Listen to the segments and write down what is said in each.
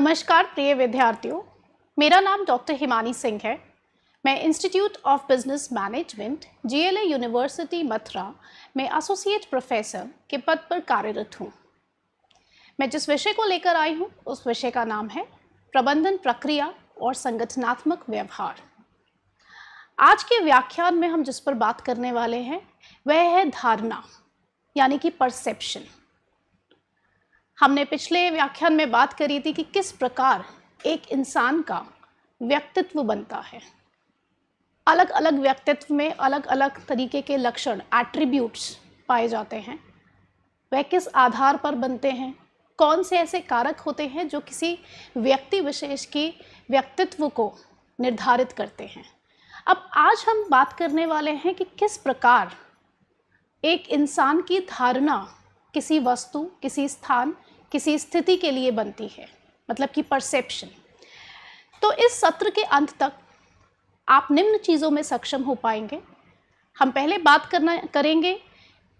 नमस्कार प्रिय विद्यार्थियों मेरा नाम डॉक्टर हिमानी सिंह है मैं institute of business management GLA university Mathura में एसोसिएट प्रोफेसर के पद पर कार्यरत हूँ मैं जिस विषय को लेकर आई हूँ उस विषय का नाम है प्रबंधन प्रक्रिया और संगठनात्मक व्यवहार आज के व्याख्यान में हम जिस पर बात करने वाले हैं वह है धारणा यानी कि परसेप्शन हमने पिछले व्याख्यान में बात करी थी कि किस प्रकार एक इंसान का व्यक्तित्व बनता है अलग अलग व्यक्तित्व में अलग अलग तरीके के लक्षण एट्रीब्यूट्स पाए जाते हैं वह किस आधार पर बनते हैं कौन से ऐसे कारक होते हैं जो किसी व्यक्ति विशेष की व्यक्तित्व को निर्धारित करते हैं अब आज हम बात करने वाले हैं कि किस प्रकार एक इंसान की धारणा किसी वस्तु किसी स्थान किसी स्थिति के लिए बनती है मतलब कि परसेप्शन तो इस सत्र के अंत तक आप निम्न चीज़ों में सक्षम हो पाएंगे हम पहले बात करना करेंगे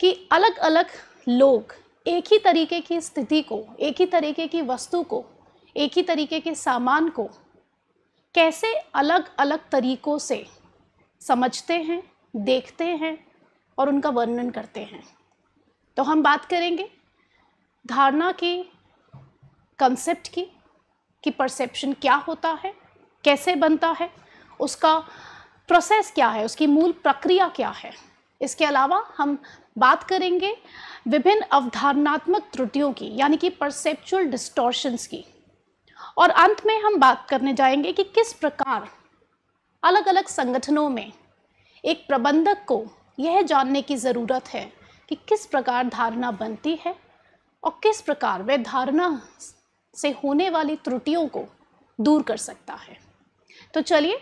कि अलग अलग लोग एक ही तरीके की स्थिति को एक ही तरीके की वस्तु को एक ही तरीके के सामान को कैसे अलग अलग तरीक़ों से समझते हैं देखते हैं और उनका वर्णन करते हैं तो हम बात करेंगे धारणा की कंसेप्ट की कि परसेप्शन क्या होता है कैसे बनता है उसका प्रोसेस क्या है उसकी मूल प्रक्रिया क्या है इसके अलावा हम बात करेंगे विभिन्न अवधारणात्मक त्रुटियों की यानी कि परसेप्चुअल डिस्टॉर्शंस की और अंत में हम बात करने जाएंगे कि किस प्रकार अलग अलग संगठनों में एक प्रबंधक को यह जानने की ज़रूरत है कि किस प्रकार धारणा बनती है और किस प्रकार वह धारणा से होने वाली त्रुटियों को दूर कर सकता है तो चलिए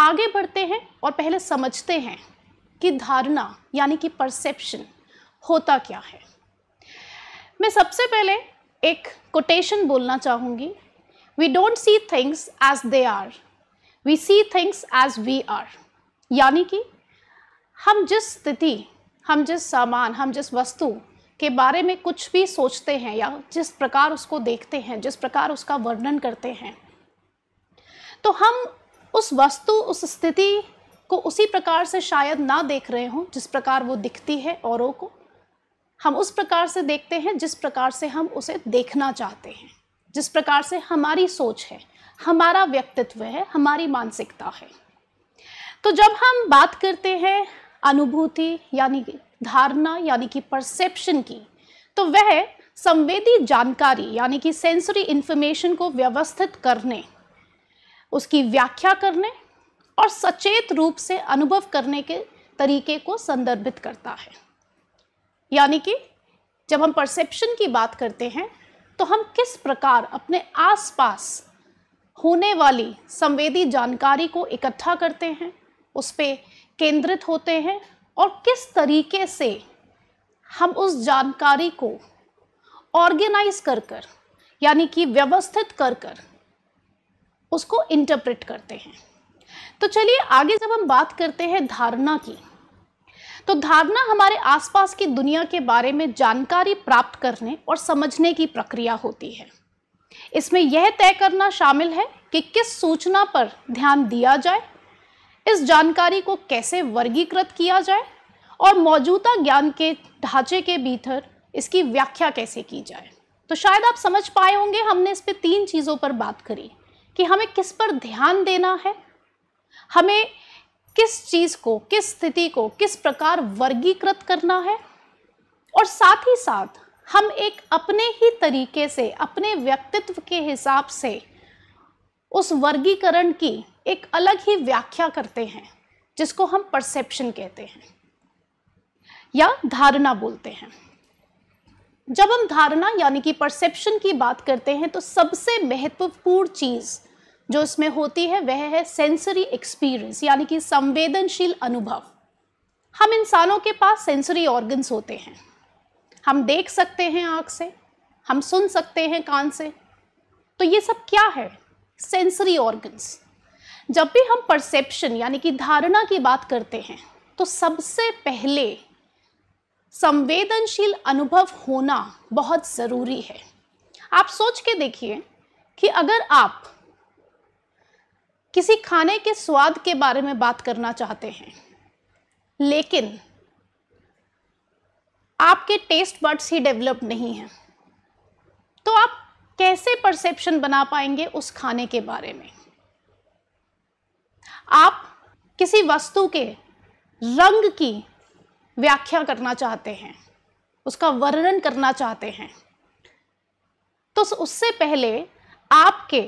आगे बढ़ते हैं और पहले समझते हैं कि धारणा यानी कि परसेप्शन होता क्या है मैं सबसे पहले एक कोटेशन बोलना चाहूँगी we don't see things as they are we see things as we are यानी कि हम जिस स्थिति हम जिस सामान हम जिस वस्तु के बारे में कुछ भी सोचते हैं या जिस प्रकार उसको देखते हैं जिस प्रकार उसका वर्णन करते हैं तो हम उस वस्तु उस स्थिति को उसी प्रकार से शायद ना देख रहे हों जिस प्रकार वो दिखती है औरों को हम उस प्रकार से देखते हैं जिस प्रकार से हम उसे देखना चाहते हैं जिस प्रकार से हमारी सोच है हमारा व्यक्तित्व है हमारी मानसिकता है तो जब हम बात करते हैं अनुभूति यानी धारणा यानी कि परसेप्शन की तो वह संवेदी जानकारी यानी कि सेंसरी इन्फॉर्मेशन को व्यवस्थित करने उसकी व्याख्या करने और सचेत रूप से अनुभव करने के तरीके को संदर्भित करता है यानी कि जब हम परसेप्शन की बात करते हैं तो हम किस प्रकार अपने आसपास होने वाली संवेदी जानकारी को इकट्ठा करते हैं उस पर केंद्रित होते हैं और किस तरीके से हम उस जानकारी को ऑर्गेनाइज कर कर यानी कि व्यवस्थित कर कर उसको इंटरप्रेट करते हैं तो चलिए आगे जब हम बात करते हैं धारणा की तो धारणा हमारे आसपास की दुनिया के बारे में जानकारी प्राप्त करने और समझने की प्रक्रिया होती है इसमें यह तय करना शामिल है कि किस सूचना पर ध्यान दिया जाए इस जानकारी को कैसे वर्गीकृत किया जाए और मौजूदा ज्ञान के ढांचे के भीतर इसकी व्याख्या कैसे की जाए तो शायद आप समझ पाए होंगे हमने इस पर तीन चीज़ों पर बात करी कि हमें किस पर ध्यान देना है हमें किस चीज़ को किस स्थिति को किस प्रकार वर्गीकृत करना है और साथ ही साथ हम एक अपने ही तरीके से अपने व्यक्तित्व के हिसाब से उस वर्गीकरण की एक अलग ही व्याख्या करते हैं जिसको हम परसेप्शन कहते हैं या धारणा बोलते हैं जब हम धारणा यानी कि परसेप्शन की बात करते हैं तो सबसे महत्वपूर्ण चीज़ जो इसमें होती है वह है सेंसरी एक्सपीरियंस यानी कि संवेदनशील अनुभव हम इंसानों के पास सेंसरी ऑर्गन्स होते हैं हम देख सकते हैं आँख से हम सुन सकते हैं कान से तो ये सब क्या है सेंसरी ऑर्गन्स जब भी हम परसेप्शन यानी कि धारणा की बात करते हैं तो सबसे पहले संवेदनशील अनुभव होना बहुत ज़रूरी है आप सोच के देखिए कि अगर आप किसी खाने के स्वाद के बारे में बात करना चाहते हैं लेकिन आपके टेस्ट बर्ड्स ही डेवलप नहीं हैं तो आप कैसे परसेप्शन बना पाएंगे उस खाने के बारे में आप किसी वस्तु के रंग की व्याख्या करना चाहते हैं उसका वर्णन करना चाहते हैं तो उससे पहले आपके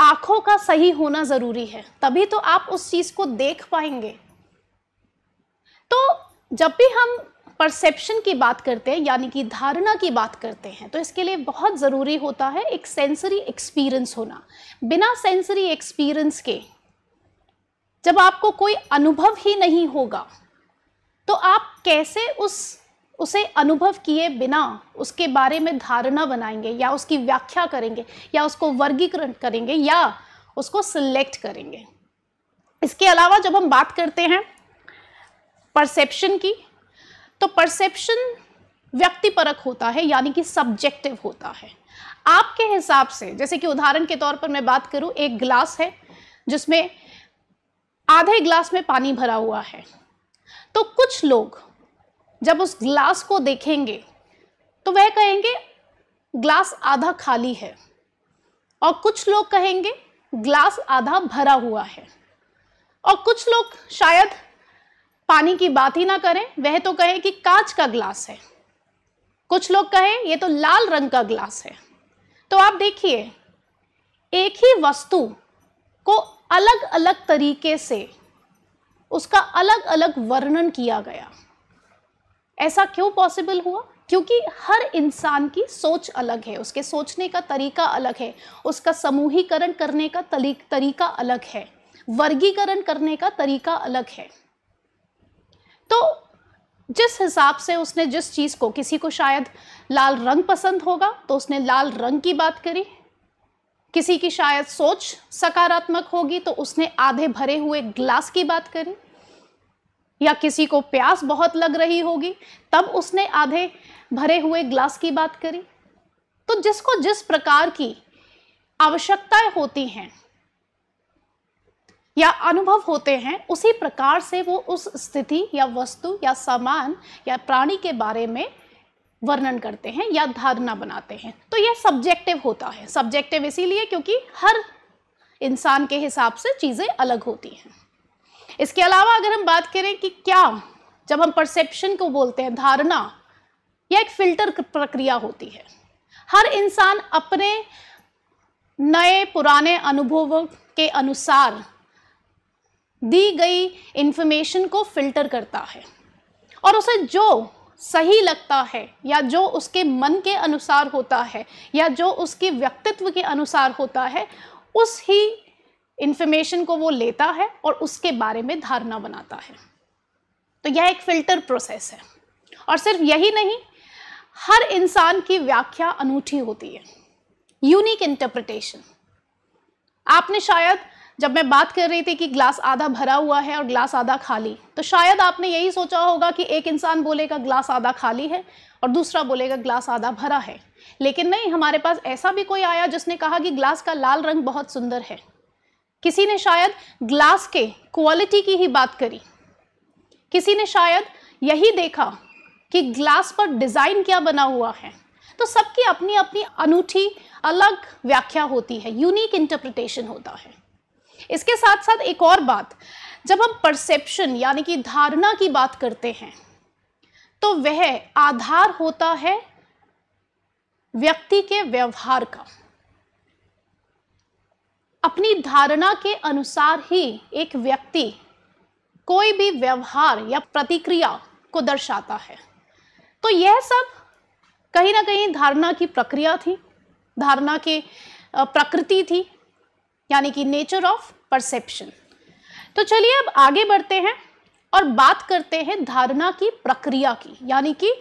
आंखों का सही होना ज़रूरी है तभी तो आप उस चीज़ को देख पाएंगे तो जब भी हम परसेप्शन की बात करते हैं यानी कि धारणा की बात करते हैं तो इसके लिए बहुत ज़रूरी होता है एक सेंसरी एक्सपीरियंस होना बिना सेंसरी एक्सपीरियंस के जब आपको कोई अनुभव ही नहीं होगा तो आप कैसे उस उसे अनुभव किए बिना उसके बारे में धारणा बनाएंगे या उसकी व्याख्या करेंगे या उसको वर्गीकरण करेंगे या उसको सिलेक्ट करेंगे इसके अलावा जब हम बात करते हैं परसेप्शन की तो परसेप्शन व्यक्तिपरक होता है यानी कि सब्जेक्टिव होता है आपके हिसाब से जैसे कि उदाहरण के तौर पर मैं बात करूं एक ग्लास है जिसमें आधे ग्लास में पानी भरा हुआ है तो कुछ लोग जब उस ग्लास को देखेंगे तो वह कहेंगे ग्लास आधा खाली है और कुछ लोग कहेंगे ग्लास आधा भरा हुआ है और कुछ लोग शायद पानी की बात ही ना करें वह तो कहें कि कांच का ग्लास है कुछ लोग कहें ये तो लाल रंग का ग्लास है तो आप देखिए एक ही वस्तु को अलग अलग तरीके से उसका अलग अलग वर्णन किया गया ऐसा क्यों पॉसिबल हुआ क्योंकि हर इंसान की सोच अलग है उसके सोचने का तरीका अलग है उसका समूहीकरण करने का तरीका अलग है वर्गीकरण करने का तरीका अलग है तो जिस हिसाब से उसने जिस चीज़ को किसी को शायद लाल रंग पसंद होगा तो उसने लाल रंग की बात करी किसी की शायद सोच सकारात्मक होगी तो उसने आधे भरे हुए ग्लास की बात करी या किसी को प्यास बहुत लग रही होगी तब उसने आधे भरे हुए ग्लास की बात करी तो जिसको जिस प्रकार की आवश्यकताएं होती हैं या अनुभव होते हैं उसी प्रकार से वो उस स्थिति या वस्तु या सामान या प्राणी के बारे में वर्णन करते हैं या धारणा बनाते हैं तो यह सब्जेक्टिव होता है सब्जेक्टिव इसीलिए क्योंकि हर इंसान के हिसाब से चीज़ें अलग होती हैं इसके अलावा अगर हम बात करें कि क्या जब हम परसेप्शन को बोलते हैं धारणा यह एक फिल्टर प्रक्रिया होती है हर इंसान अपने नए पुराने अनुभवों के अनुसार दी गई इन्फॉर्मेशन को फिल्टर करता है और उसे जो सही लगता है या जो उसके मन के अनुसार होता है या जो उसके व्यक्तित्व के अनुसार होता है उस ही इन्फॉर्मेशन को वो लेता है और उसके बारे में धारणा बनाता है तो यह एक फिल्टर प्रोसेस है और सिर्फ यही नहीं हर इंसान की व्याख्या अनूठी होती है यूनिक इंटरप्रिटेशन आपने शायद जब मैं बात कर रही थी कि ग्लास आधा भरा हुआ है और ग्लास आधा खाली तो शायद आपने यही सोचा होगा कि एक इंसान बोलेगा ग्लास आधा खाली है और दूसरा बोलेगा ग्लास आधा भरा है लेकिन नहीं हमारे पास ऐसा भी कोई आया जिसने कहा कि ग्लास का लाल रंग बहुत सुंदर है किसी ने शायद ग्लास के क्वालिटी की ही बात करी किसी ने शायद यही देखा कि ग्लास पर डिज़ाइन क्या बना हुआ है तो सबकी अपनी अपनी अनूठी अलग व्याख्या होती है यूनिक इंटरप्रिटेशन होता है इसके साथ साथ एक और बात जब हम परसेप्शन यानी कि धारणा की बात करते हैं तो वह आधार होता है व्यक्ति के व्यवहार का अपनी धारणा के अनुसार ही एक व्यक्ति कोई भी व्यवहार या प्रतिक्रिया को दर्शाता है तो यह सब कहीं ना कहीं धारणा की प्रक्रिया थी धारणा की प्रकृति थी यानी कि नेचर ऑफ परसेप्शन तो चलिए अब आगे बढ़ते हैं और बात करते हैं धारणा की प्रक्रिया की यानी कि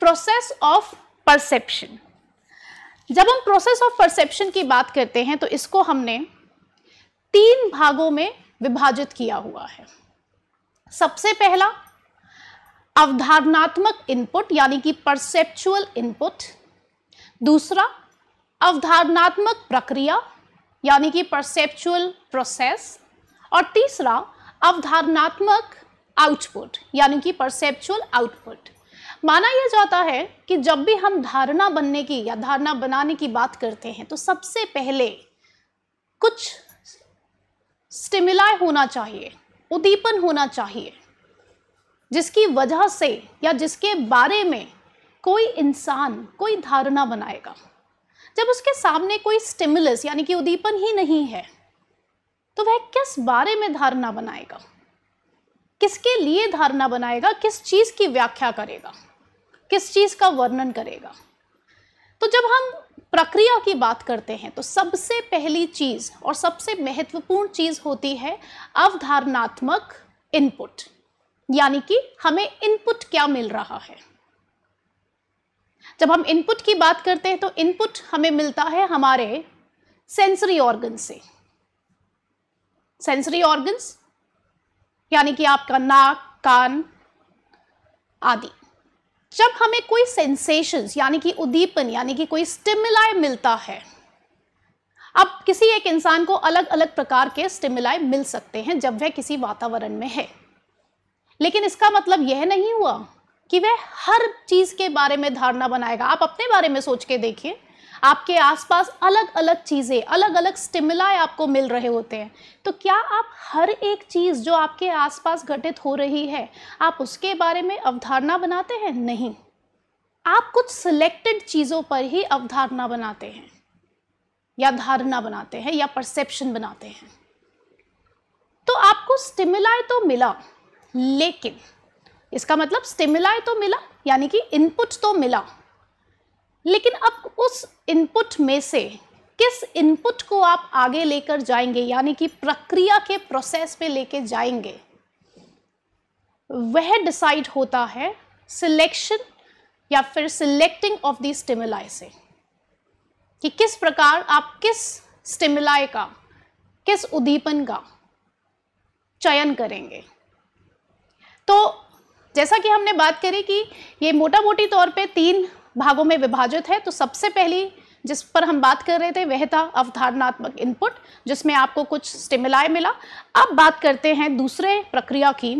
प्रोसेस ऑफ परसेप्शन जब हम प्रोसेस ऑफ परसेप्शन की बात करते हैं तो इसको हमने तीन भागों में विभाजित किया हुआ है सबसे पहला अवधारणात्मक इनपुट यानी कि परसेप्चुअल इनपुट दूसरा अवधारणात्मक प्रक्रिया यानी कि परसेप्चुअल प्रोसेस और तीसरा अवधारणात्मक आउटपुट यानी कि परसेप्चुअल आउटपुट माना यह जाता है कि जब भी हम धारणा बनने की या धारणा बनाने की बात करते हैं तो सबसे पहले कुछ स्टिमुलाय होना चाहिए उद्दीपन होना चाहिए जिसकी वजह से या जिसके बारे में कोई इंसान कोई धारणा बनाएगा जब उसके सामने कोई स्टिमुलस यानी कि उद्दीपन ही नहीं है तो वह किस बारे में धारणा बनाएगा किसके लिए धारणा बनाएगा किस चीज़ की व्याख्या करेगा किस चीज़ का वर्णन करेगा तो जब हम प्रक्रिया की बात करते हैं तो सबसे पहली चीज़ और सबसे महत्वपूर्ण चीज़ होती है अवधारणात्मक इनपुट यानी कि हमें इनपुट क्या मिल रहा है जब हम इनपुट की बात करते हैं तो इनपुट हमें मिलता है हमारे सेंसरी ऑर्गन से सेंसरी ऑर्गन्स यानी कि आपका नाक कान आदि जब हमें कोई सेंसेशंस यानी कि उद्दीपन यानी कि कोई स्टिमुलाय मिलता है अब किसी एक इंसान को अलग अलग प्रकार के स्टिमुलाय मिल सकते हैं जब वह किसी वातावरण में है लेकिन इसका मतलब यह नहीं हुआ कि वह हर चीज़ के बारे में धारणा बनाएगा आप अपने बारे में सोच के देखिए आपके आसपास अलग अलग चीज़ें अलग अलग स्टिमुलाई आपको मिल रहे होते हैं तो क्या आप हर एक चीज़ जो आपके आसपास घटित हो रही है आप उसके बारे में अवधारणा बनाते हैं नहीं आप कुछ सिलेक्टेड चीज़ों पर ही अवधारणा बनाते हैं या धारणा बनाते हैं या परसेप्शन बनाते हैं तो आपको स्टिमुलाई तो मिला लेकिन इसका मतलब स्टिमुलाय तो मिला यानी कि इनपुट तो मिला लेकिन अब उस इनपुट में से किस इनपुट को आप आगे लेकर जाएंगे यानी कि प्रक्रिया के प्रोसेस पे लेके जाएंगे वह डिसाइड होता है सिलेक्शन या फिर सिलेक्टिंग ऑफ दी स्टिमुलाय से कि किस प्रकार आप किस स्टिमुलाय का किस उद्दीपन का चयन करेंगे तो जैसा कि हमने बात करी कि ये मोटा मोटी तौर पे तीन भागों में विभाजित है तो सबसे पहली जिस पर हम बात कर रहे थे वह था अवधारणात्मक इनपुट जिसमें आपको कुछ स्टिमुलाय मिला अब बात करते हैं दूसरे प्रक्रिया की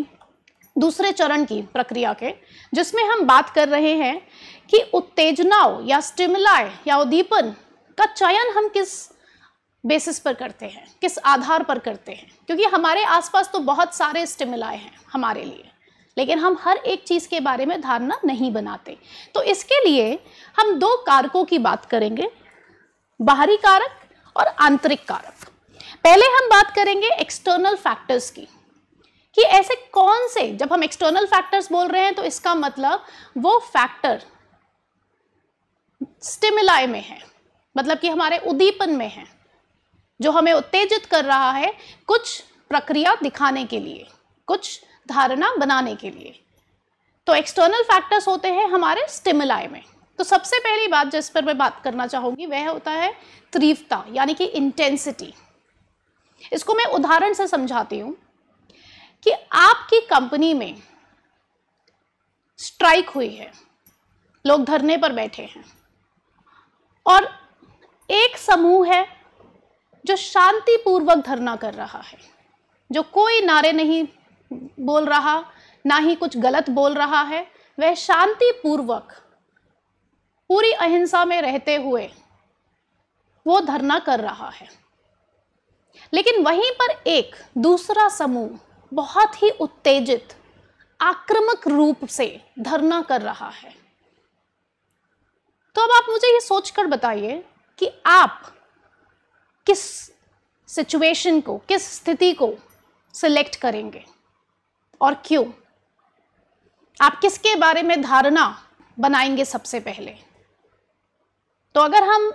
दूसरे चरण की प्रक्रिया के जिसमें हम बात कर रहे हैं कि उत्तेजनाओं या स्टिमुलाय या उद्दीपन का चयन हम किस बेसिस पर करते हैं किस आधार पर करते हैं क्योंकि हमारे आसपास तो बहुत सारे स्टिमुलाय हैं हमारे लिए लेकिन हम हर एक चीज़ के बारे में धारणा नहीं बनाते तो इसके लिए हम दो कारकों की बात करेंगे बाहरी कारक और आंतरिक कारक पहले हम बात करेंगे एक्सटर्नल फैक्टर्स की कि ऐसे कौन से जब हम एक्सटर्नल फैक्टर्स बोल रहे हैं तो इसका मतलब वो फैक्टर स्टिमुलाई में है मतलब कि हमारे उद्दीपन में है जो हमें उत्तेजित कर रहा है कुछ प्रक्रिया दिखाने के लिए कुछ धारणा बनाने के लिए तो एक्सटर्नल फैक्टर्स होते हैं हमारे स्टिमुलाई में तो सबसे पहली बात जिस पर मैं बात करना चाहूँगी वह होता है तीव्रता यानी कि इंटेंसिटी इसको मैं उदाहरण से समझाती हूँ कि आपकी कंपनी में स्ट्राइक हुई है लोग धरने पर बैठे हैं और एक समूह है जो शांतिपूर्वक धरना कर रहा है जो कोई नारे नहीं बोल रहा ना ही कुछ गलत बोल रहा है वह शांतिपूर्वक पूरी अहिंसा में रहते हुए वो धरना कर रहा है लेकिन वहीं पर एक दूसरा समूह बहुत ही उत्तेजित आक्रामक रूप से धरना कर रहा है तो अब आप मुझे ये सोचकर बताइए कि आप किस सिचुएशन को किस स्थिति को सिलेक्ट करेंगे और क्यों आप किसके बारे में धारणा बनाएंगे सबसे पहले तो अगर हम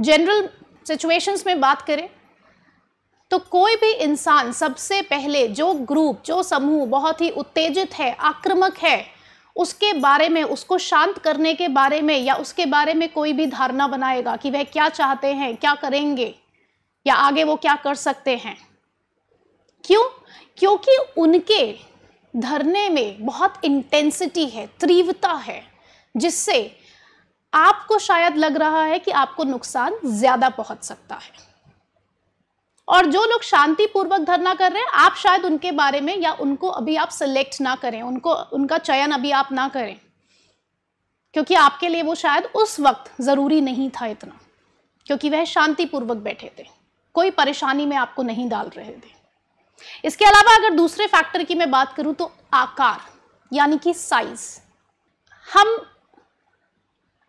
जनरल सिचुएशंस में बात करें तो कोई भी इंसान सबसे पहले जो ग्रुप जो समूह बहुत ही उत्तेजित है आक्रामक है उसके बारे में उसको शांत करने के बारे में या उसके बारे में कोई भी धारणा बनाएगा कि वह क्या चाहते हैं क्या करेंगे या आगे वो क्या कर सकते हैं क्यों क्योंकि उनके धरने में बहुत इंटेंसिटी है तीव्रता है जिससे आपको शायद लग रहा है कि आपको नुकसान ज़्यादा पहुंच सकता है और जो लोग शांतिपूर्वक धरना कर रहे हैं आप शायद उनके बारे में या उनको अभी आप सिलेक्ट ना करें उनको उनका चयन अभी आप ना करें क्योंकि आपके लिए वो शायद उस वक्त ज़रूरी नहीं था इतना क्योंकि वह शांतिपूर्वक बैठे थे कोई परेशानी में आपको नहीं डाल रहे थे इसके अलावा अगर दूसरे फैक्टर की मैं बात करूं तो आकार यानी कि साइज हम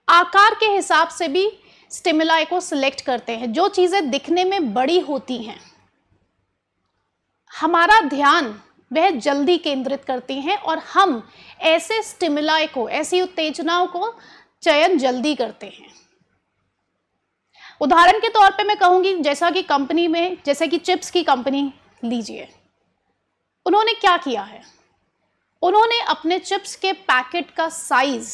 आकार के हिसाब से भी स्टिमुलाई को सिलेक्ट करते हैं जो चीज़ें दिखने में बड़ी होती हैं हमारा ध्यान वह जल्दी केंद्रित करती हैं और हम ऐसे स्टिमुलाई को ऐसी उत्तेजनाओं को चयन जल्दी करते हैं उदाहरण के तौर पे मैं कहूँगी जैसा कि कंपनी में जैसे कि चिप्स की कंपनी लीजिए उन्होंने क्या किया है उन्होंने अपने चिप्स के पैकेट का साइज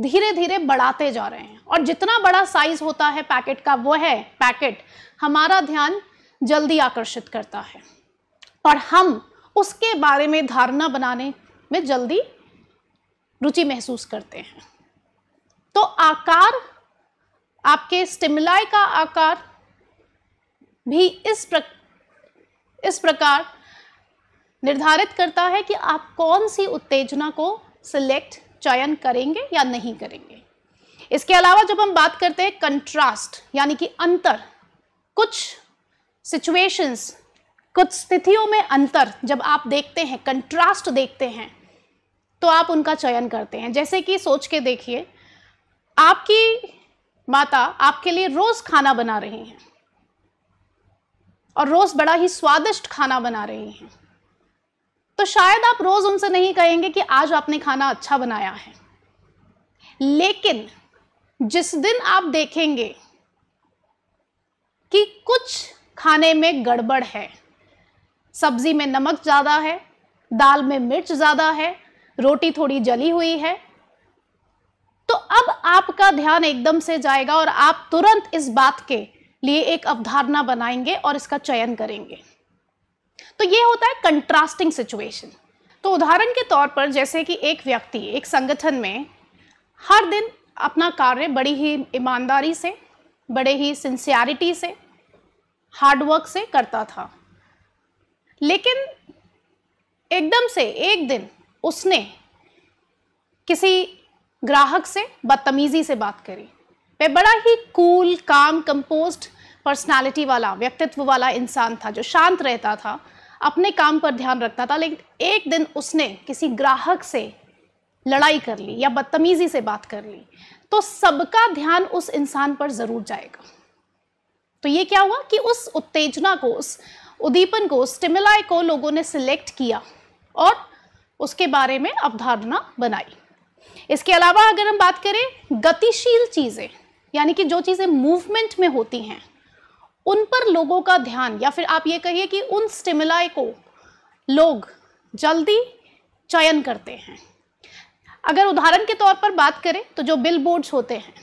धीरे धीरे बढ़ाते जा रहे हैं और जितना बड़ा साइज होता है पैकेट का वो है पैकेट हमारा ध्यान जल्दी आकर्षित करता है और हम उसके बारे में धारणा बनाने में जल्दी रुचि महसूस करते हैं तो आकार आपके स्टिमुलाई का आकार भी इस प्रकार इस प्रकार निर्धारित करता है कि आप कौन सी उत्तेजना को सिलेक्ट चयन करेंगे या नहीं करेंगे इसके अलावा जब हम बात करते हैं कंट्रास्ट यानी कि अंतर कुछ सिचुएशंस कुछ स्थितियों में अंतर जब आप देखते हैं कंट्रास्ट देखते हैं तो आप उनका चयन करते हैं जैसे कि सोच के देखिए आपकी माता आपके लिए रोज़ खाना बना रही हैं और रोज़ बड़ा ही स्वादिष्ट खाना बना रही हैं तो शायद आप रोज़ उनसे नहीं कहेंगे कि आज आपने खाना अच्छा बनाया है लेकिन जिस दिन आप देखेंगे कि कुछ खाने में गड़बड़ है सब्जी में नमक ज़्यादा है दाल में मिर्च ज़्यादा है रोटी थोड़ी जली हुई है तो अब आपका ध्यान एकदम से जाएगा और आप तुरंत इस बात के लिए एक अवधारणा बनाएंगे और इसका चयन करेंगे तो ये होता है कंट्रास्टिंग सिचुएशन तो उदाहरण के तौर पर जैसे कि एक व्यक्ति एक संगठन में हर दिन अपना कार्य बड़ी ही ईमानदारी से बड़े ही सिंसियरिटी से हार्डवर्क से करता था लेकिन एकदम से एक दिन उसने किसी ग्राहक से बदतमीज़ी से बात करी वह बड़ा ही कूल काम कंपोस्ट पर्सनालिटी वाला व्यक्तित्व वाला इंसान था जो शांत रहता था अपने काम पर ध्यान रखता था लेकिन एक दिन उसने किसी ग्राहक से लड़ाई कर ली या बदतमीज़ी से बात कर ली तो सबका ध्यान उस इंसान पर ज़रूर जाएगा तो ये क्या हुआ कि उस उत्तेजना को उस उद्दीपन को स्टिमुलाई को लोगों ने सिलेक्ट किया और उसके बारे में अवधारणा बनाई इसके अलावा अगर हम बात करें गतिशील चीज़ें यानी कि जो चीज़ें मूवमेंट में होती हैं उन पर लोगों का ध्यान या फिर आप ये कहिए कि उन स्टिमुलाई को लोग जल्दी चयन करते हैं अगर उदाहरण के तौर पर बात करें तो जो बिल बोर्ड्स होते हैं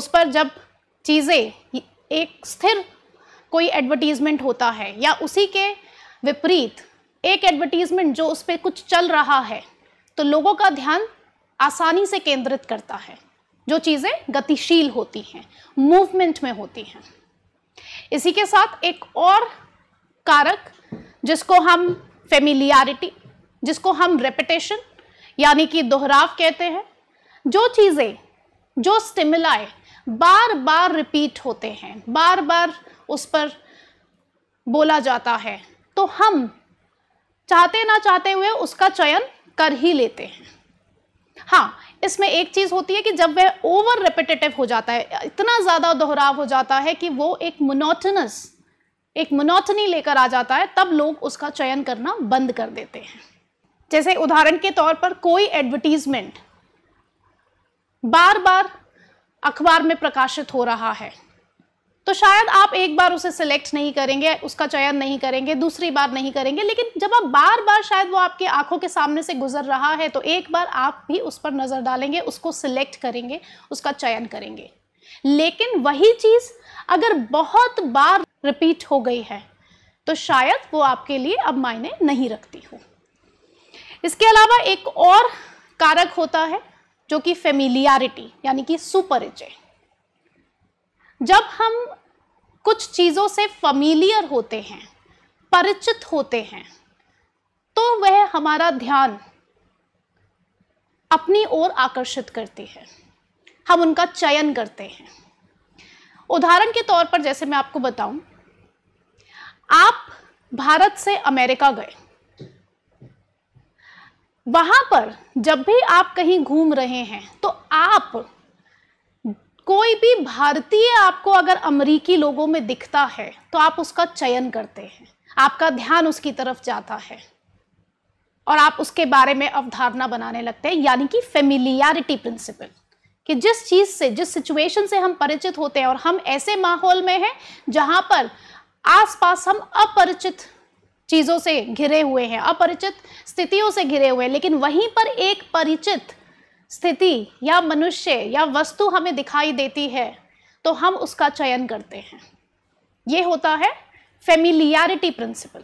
उस पर जब चीज़ें एक स्थिर कोई एडवर्टीज़मेंट होता है या उसी के विपरीत एक एडवर्टीज़मेंट जो उस पर कुछ चल रहा है तो लोगों का ध्यान आसानी से केंद्रित करता है जो चीज़ें गतिशील होती हैं मूवमेंट में होती हैं इसी के साथ एक और कारक जिसको हम फेमिलियरिटी जिसको हम रेपिटेशन यानी कि दोहराव कहते हैं जो चीज़ें जो स्टिमुलाए बार बार रिपीट होते हैं बार बार उस पर बोला जाता है तो हम चाहते ना चाहते हुए उसका चयन कर ही लेते हैं हाँ इसमें एक चीज़ होती है कि जब वह ओवर रिपीटेटिव हो जाता है इतना ज़्यादा दोहराव हो जाता है कि वो एक मोनोटनस एक मोनोटनी लेकर आ जाता है तब लोग उसका चयन करना बंद कर देते हैं जैसे उदाहरण के तौर पर कोई एडवर्टीजमेंट बार बार अखबार में प्रकाशित हो रहा है तो शायद आप एक बार उसे सिलेक्ट नहीं करेंगे उसका चयन नहीं करेंगे दूसरी बार नहीं करेंगे लेकिन जब आप बार बार शायद वो आपकी आंखों के सामने से गुजर रहा है तो एक बार आप भी उस पर नज़र डालेंगे उसको सिलेक्ट करेंगे उसका चयन करेंगे लेकिन वही चीज़ अगर बहुत बार रिपीट हो गई है तो शायद वो आपके लिए अब मायने नहीं रखती हो इसके अलावा एक और कारक होता है जो कि फेमिलियरिटी यानी कि सुपरिचय जब हम कुछ चीज़ों से फमीलियर होते हैं परिचित होते हैं तो वह हमारा ध्यान अपनी ओर आकर्षित करती है हम उनका चयन करते हैं उदाहरण के तौर पर जैसे मैं आपको बताऊं आप भारत से अमेरिका गए वहां पर जब भी आप कहीं घूम रहे हैं तो आप कोई भी भारतीय आपको अगर अमरीकी लोगों में दिखता है तो आप उसका चयन करते हैं आपका ध्यान उसकी तरफ जाता है और आप उसके बारे में अवधारणा बनाने लगते हैं यानी कि फेमिलियरिटी प्रिंसिपल कि जिस चीज़ से जिस सिचुएशन से हम परिचित होते हैं और हम ऐसे माहौल में हैं जहां पर आसपास हम अपरिचित चीज़ों से घिरे हुए हैं अपरिचित स्थितियों से घिरे हुए हैं लेकिन वहीं पर एक परिचित स्थिति या मनुष्य या वस्तु हमें दिखाई देती है तो हम उसका चयन करते हैं ये होता है फेमिलियरिटी प्रिंसिपल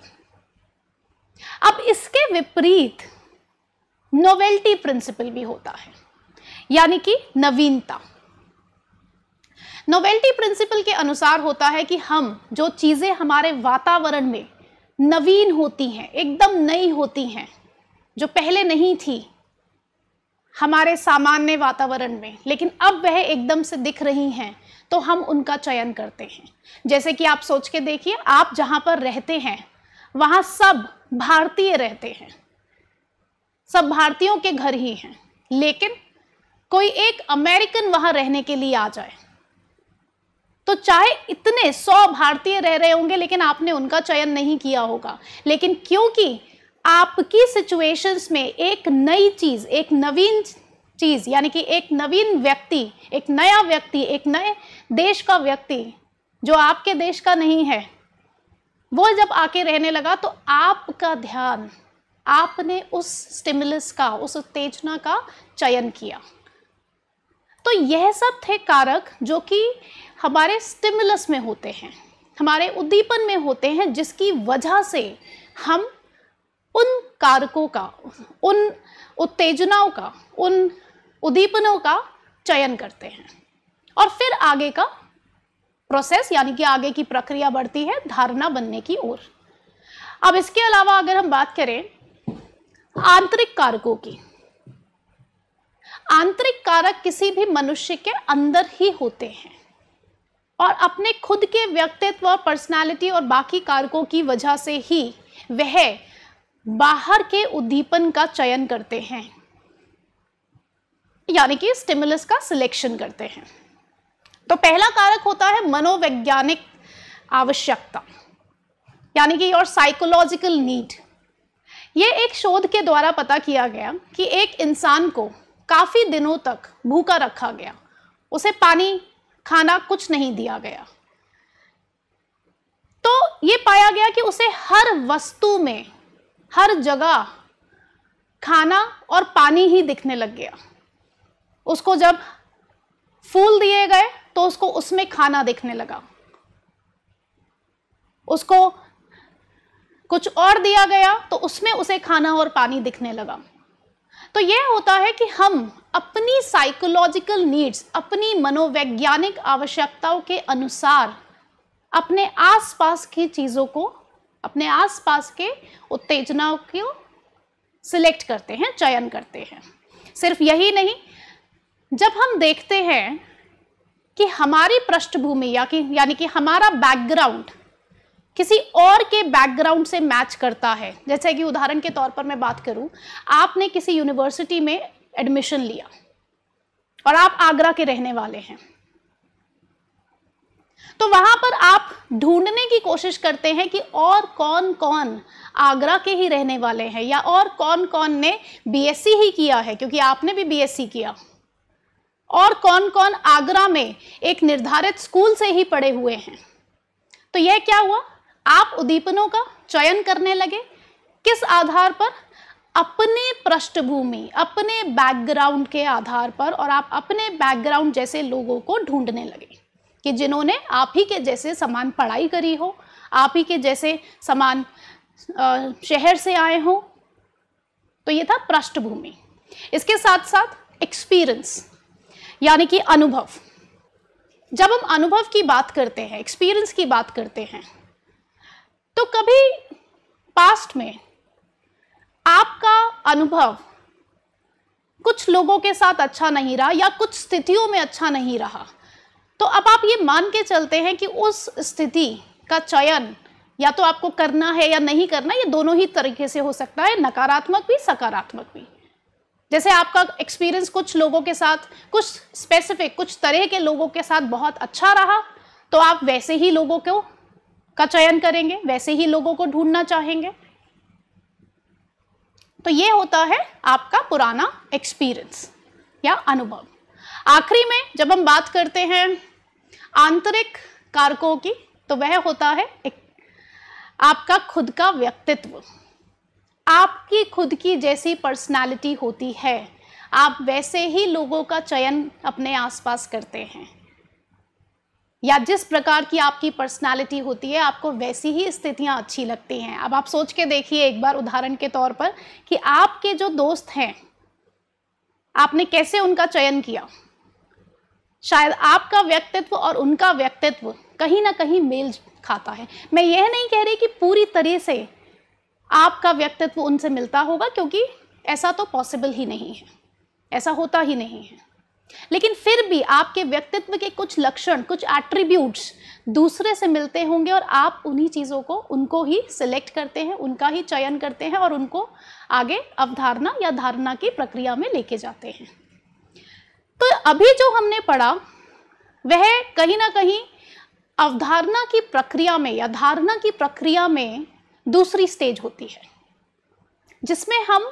अब इसके विपरीत नोवेल्टी प्रिंसिपल भी होता है यानी कि नवीनता नोवेल्टी प्रिंसिपल के अनुसार होता है कि हम जो चीज़ें हमारे वातावरण में नवीन होती हैं एकदम नई होती हैं जो पहले नहीं थी हमारे सामान्य वातावरण में लेकिन अब वह एकदम से दिख रही हैं तो हम उनका चयन करते हैं जैसे कि आप सोच के देखिए आप जहाँ पर रहते हैं वहाँ सब भारतीय रहते हैं सब भारतीयों के घर ही हैं लेकिन कोई एक अमेरिकन वहाँ रहने के लिए आ जाए तो चाहे इतने सौ भारतीय रह रहे होंगे लेकिन आपने उनका चयन नहीं किया होगा लेकिन क्योंकि आपकी सिचुएशंस में एक नई चीज़ एक नवीन चीज़ यानी कि एक नवीन व्यक्ति एक नया व्यक्ति एक नए देश का व्यक्ति जो आपके देश का नहीं है वो जब आके रहने लगा तो आपका ध्यान आपने उस स्टिमुलस का उस उत्तेजना का चयन किया तो यह सब थे कारक जो कि हमारे स्टिमुलस में होते हैं हमारे उद्दीपन में होते हैं जिसकी वजह से हम उन कारकों का उन उत्तेजनाओं का उन उद्दीपनों का चयन करते हैं और फिर आगे का प्रोसेस यानी कि आगे की प्रक्रिया बढ़ती है धारणा बनने की ओर अब इसके अलावा अगर हम बात करें आंतरिक कारकों की आंतरिक कारक किसी भी मनुष्य के अंदर ही होते हैं और अपने खुद के व्यक्तित्व और पर्सनालिटी और बाकी कारकों की वजह से ही वह बाहर के उद्दीपन का चयन करते हैं यानी कि स्टिमुलस का सिलेक्शन करते हैं तो पहला कारक होता है मनोवैज्ञानिक आवश्यकता यानी कि और साइकोलॉजिकल नीड ये एक शोध के द्वारा पता किया गया कि एक इंसान को काफ़ी दिनों तक भूखा रखा गया उसे पानी खाना कुछ नहीं दिया गया तो ये पाया गया कि उसे हर वस्तु में हर जगह खाना और पानी ही दिखने लग गया उसको जब फूल दिए गए तो उसको उसमें खाना दिखने लगा उसको कुछ और दिया गया तो उसमें उसे खाना और पानी दिखने लगा तो यह होता है कि हम अपनी साइकोलॉजिकल नीड्स अपनी मनोवैज्ञानिक आवश्यकताओं के अनुसार अपने आसपास की चीज़ों को अपने आसपास के उत्तेजनाओं को सिलेक्ट करते हैं चयन करते हैं सिर्फ यही नहीं जब हम देखते हैं कि हमारी पृष्ठभूमि या कि यानी कि हमारा बैकग्राउंड किसी और के बैकग्राउंड से मैच करता है जैसे कि उदाहरण के तौर पर मैं बात करूं आपने किसी यूनिवर्सिटी में एडमिशन लिया और आप आगरा के रहने वाले हैं तो वहाँ पर आप ढूंढने की कोशिश करते हैं कि और कौन कौन आगरा के ही रहने वाले हैं या और कौन कौन ने बीएससी ही किया है क्योंकि आपने भी बीएससी किया और कौन कौन आगरा में एक निर्धारित स्कूल से ही पढ़े हुए हैं तो यह क्या हुआ आप उद्दीपनों का चयन करने लगे किस आधार पर अपने पृष्ठभूमि अपने बैकग्राउंड के आधार पर और आप अपने बैकग्राउंड जैसे लोगों को ढूंढने लगे कि जिन्होंने आप ही के जैसे समान पढ़ाई करी हो आप ही के जैसे समान शहर से आए हों तो ये था पृष्ठभूमि इसके साथ साथ एक्सपीरियंस यानी कि अनुभव जब हम अनुभव की बात करते हैं एक्सपीरियंस की बात करते हैं तो कभी पास्ट में आपका अनुभव कुछ लोगों के साथ अच्छा नहीं रहा या कुछ स्थितियों में अच्छा नहीं रहा तो अब आप ये मान के चलते हैं कि उस स्थिति का चयन या तो आपको करना है या नहीं करना ये दोनों ही तरीके से हो सकता है नकारात्मक भी सकारात्मक भी जैसे आपका एक्सपीरियंस कुछ लोगों के साथ कुछ स्पेसिफिक कुछ तरह के लोगों के साथ बहुत अच्छा रहा तो आप वैसे ही लोगों को का चयन करेंगे वैसे ही लोगों को ढूंढना चाहेंगे तो ये होता है आपका पुराना एक्सपीरियंस या अनुभव आखिरी में जब हम बात करते हैं आंतरिक कारकों की तो वह होता है एक आपका खुद का व्यक्तित्व आपकी खुद की जैसी पर्सनालिटी होती है आप वैसे ही लोगों का चयन अपने आसपास करते हैं या जिस प्रकार की आपकी पर्सनालिटी होती है आपको वैसी ही स्थितियां अच्छी लगती हैं अब आप सोच के देखिए एक बार उदाहरण के तौर पर कि आपके जो दोस्त हैं आपने कैसे उनका चयन किया शायद आपका व्यक्तित्व और उनका व्यक्तित्व कहीं ना कहीं मेल खाता है मैं यह नहीं कह रही कि पूरी तरह से आपका व्यक्तित्व उनसे मिलता होगा क्योंकि ऐसा तो पॉसिबल ही नहीं है ऐसा होता ही नहीं है लेकिन फिर भी आपके व्यक्तित्व के कुछ लक्षण कुछ एट्रीब्यूट्स दूसरे से मिलते होंगे और आप उन्हीं चीज़ों को उनको ही सिलेक्ट करते हैं उनका ही चयन करते हैं और उनको आगे अवधारणा या धारणा की प्रक्रिया में लेके जाते हैं तो अभी जो हमने पढ़ा वह कहीं ना कहीं अवधारणा की प्रक्रिया में या धारणा की प्रक्रिया में दूसरी स्टेज होती है जिसमें हम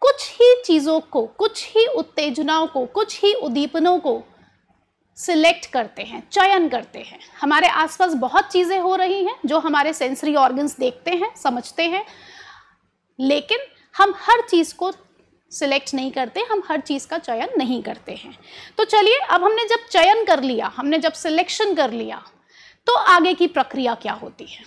कुछ ही चीज़ों को कुछ ही उत्तेजनाओं को कुछ ही उद्दीपनों को सिलेक्ट करते हैं चयन करते हैं हमारे आसपास बहुत चीज़ें हो रही हैं जो हमारे सेंसरी ऑर्गन्स देखते हैं समझते हैं लेकिन हम हर चीज़ को सिलेक्ट नहीं करते हम हर चीज़ का चयन नहीं करते हैं तो चलिए अब हमने जब चयन कर लिया हमने जब सिलेक्शन कर लिया तो आगे की प्रक्रिया क्या होती है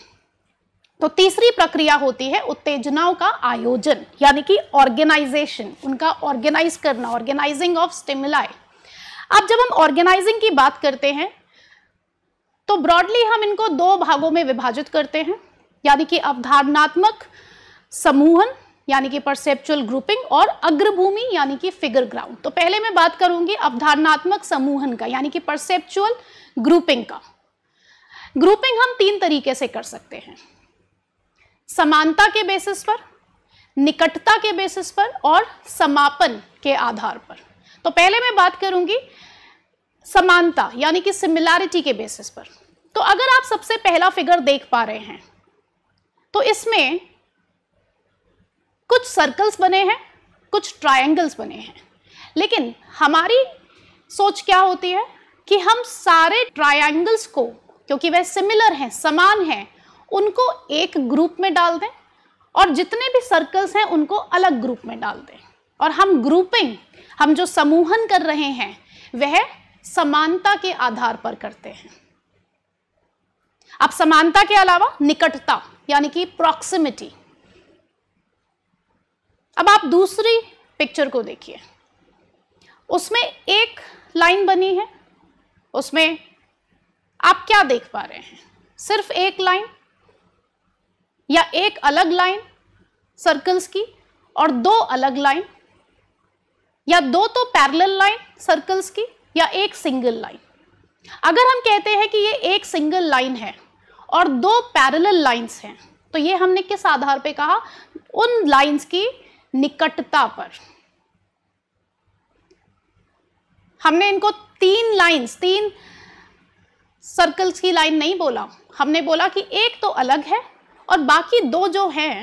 तो तीसरी प्रक्रिया होती है उत्तेजनाओं का आयोजन यानी कि ऑर्गेनाइजेशन उनका ऑर्गेनाइज करना ऑर्गेनाइजिंग ऑफ स्टिमुलाई अब जब हम ऑर्गेनाइजिंग की बात करते हैं तो ब्रॉडली हम इनको दो भागों में विभाजित करते हैं यानी कि अवधारणात्मक समूहन यानी कि परसेप्चुअल ग्रुपिंग और अग्रभूमि यानी कि फिगर ग्राउंड तो पहले मैं बात करूंगी अवधारणात्मक समूहन का यानी कि परसेप्चुअल ग्रुपिंग का ग्रुपिंग हम तीन तरीके से कर सकते हैं समानता के बेसिस पर निकटता के बेसिस पर और समापन के आधार पर तो पहले मैं बात करूंगी समानता यानी कि सिमिलैरिटी के बेसिस पर तो अगर आप सबसे पहला फिगर देख पा रहे हैं तो इसमें कुछ सर्कल्स बने हैं कुछ ट्रायंगल्स बने हैं लेकिन हमारी सोच क्या होती है कि हम सारे ट्रायंगल्स को क्योंकि वह सिमिलर हैं समान हैं उनको एक ग्रुप में डाल दें और जितने भी सर्कल्स हैं उनको अलग ग्रुप में डाल दें और हम ग्रुपिंग हम जो समूहन कर रहे हैं वह समानता के आधार पर करते हैं अब समानता के अलावा निकटता यानी कि प्रॉक्सिमिटी अब आप दूसरी पिक्चर को देखिए उसमें एक लाइन बनी है उसमें आप क्या देख पा रहे हैं सिर्फ एक लाइन या एक अलग लाइन सर्कल्स की और दो अलग लाइन या दो तो पैरेलल लाइन सर्कल्स की या एक सिंगल लाइन अगर हम कहते हैं कि ये एक सिंगल लाइन है और दो पैरेलल लाइंस हैं तो ये हमने किस आधार पे कहा उन लाइंस की निकटता पर हमने इनको तीन लाइंस तीन सर्कल्स की लाइन नहीं बोला हमने बोला कि एक तो अलग है और बाकी दो जो हैं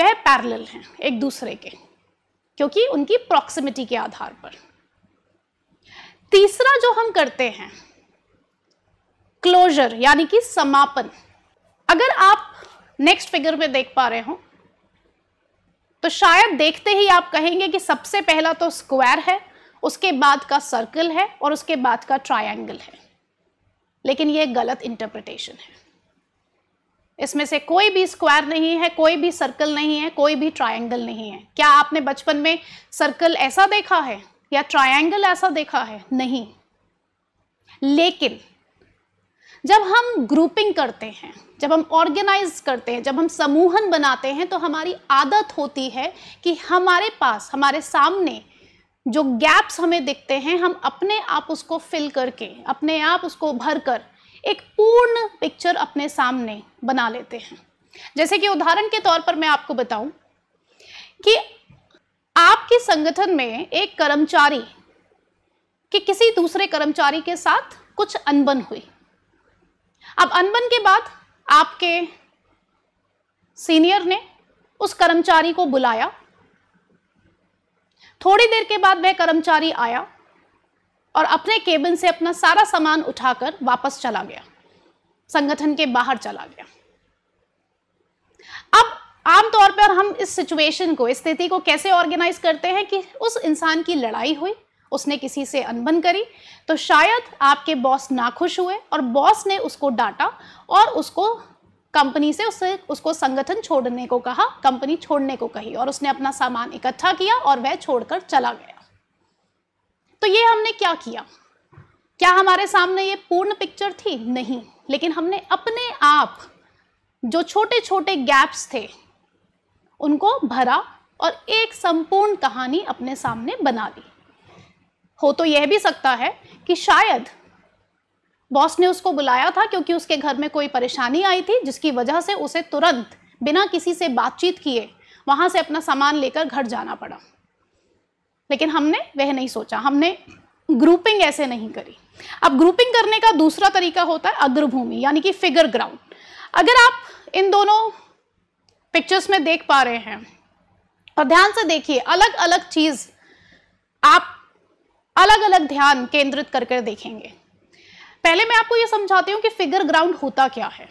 वह पैरेलल हैं एक दूसरे के क्योंकि उनकी प्रॉक्सिमिटी के आधार पर तीसरा जो हम करते हैं क्लोजर यानी कि समापन अगर आप नेक्स्ट फिगर में देख पा रहे हो तो शायद देखते ही आप कहेंगे कि सबसे पहला तो स्क्वायर है उसके बाद का सर्कल है और उसके बाद का ट्रायंगल है लेकिन ये गलत इंटरप्रिटेशन है इसमें से कोई भी स्क्वायर नहीं है कोई भी सर्कल नहीं है कोई भी ट्रायंगल नहीं है क्या आपने बचपन में सर्कल ऐसा देखा है या ट्रायंगल ऐसा देखा है नहीं लेकिन जब हम ग्रुपिंग करते हैं जब हम ऑर्गेनाइज करते हैं जब हम समूहन बनाते हैं तो हमारी आदत होती है कि हमारे पास हमारे सामने जो गैप्स हमें दिखते हैं हम अपने आप उसको फिल करके अपने आप उसको भर कर एक पूर्ण पिक्चर अपने सामने बना लेते हैं जैसे कि उदाहरण के तौर पर मैं आपको बताऊं कि आपके संगठन में एक कर्मचारी के किसी दूसरे कर्मचारी के साथ कुछ अनबन हुई अब अनबन के बाद आपके सीनियर ने उस कर्मचारी को बुलाया थोड़ी देर के बाद वह कर्मचारी आया और अपने केबिन से अपना सारा सामान उठाकर वापस चला गया संगठन के बाहर चला गया अब आमतौर पर हम इस सिचुएशन को स्थिति को कैसे ऑर्गेनाइज करते हैं कि उस इंसान की लड़ाई हुई उसने किसी से अनबन करी तो शायद आपके बॉस नाखुश हुए और बॉस ने उसको डांटा और उसको कंपनी से उसे उसको संगठन छोड़ने को कहा कंपनी छोड़ने को कही और उसने अपना सामान इकट्ठा किया और वह छोड़कर चला गया तो ये हमने क्या किया क्या हमारे सामने ये पूर्ण पिक्चर थी नहीं लेकिन हमने अपने आप जो छोटे छोटे गैप्स थे उनको भरा और एक संपूर्ण कहानी अपने सामने बना ली हो तो यह भी सकता है कि शायद बॉस ने उसको बुलाया था क्योंकि उसके घर में कोई परेशानी आई थी जिसकी वजह से उसे तुरंत बिना किसी से बातचीत किए वहां से अपना सामान लेकर घर जाना पड़ा लेकिन हमने वह नहीं सोचा हमने ग्रुपिंग ऐसे नहीं करी अब ग्रुपिंग करने का दूसरा तरीका होता है अग्रभूमि यानी कि फिगर ग्राउंड अगर आप इन दोनों पिक्चर्स में देख पा रहे हैं और तो ध्यान से देखिए अलग अलग चीज़ आप अलग अलग ध्यान केंद्रित कर कर देखेंगे पहले मैं आपको ये समझाती हूँ कि फिगर ग्राउंड होता क्या है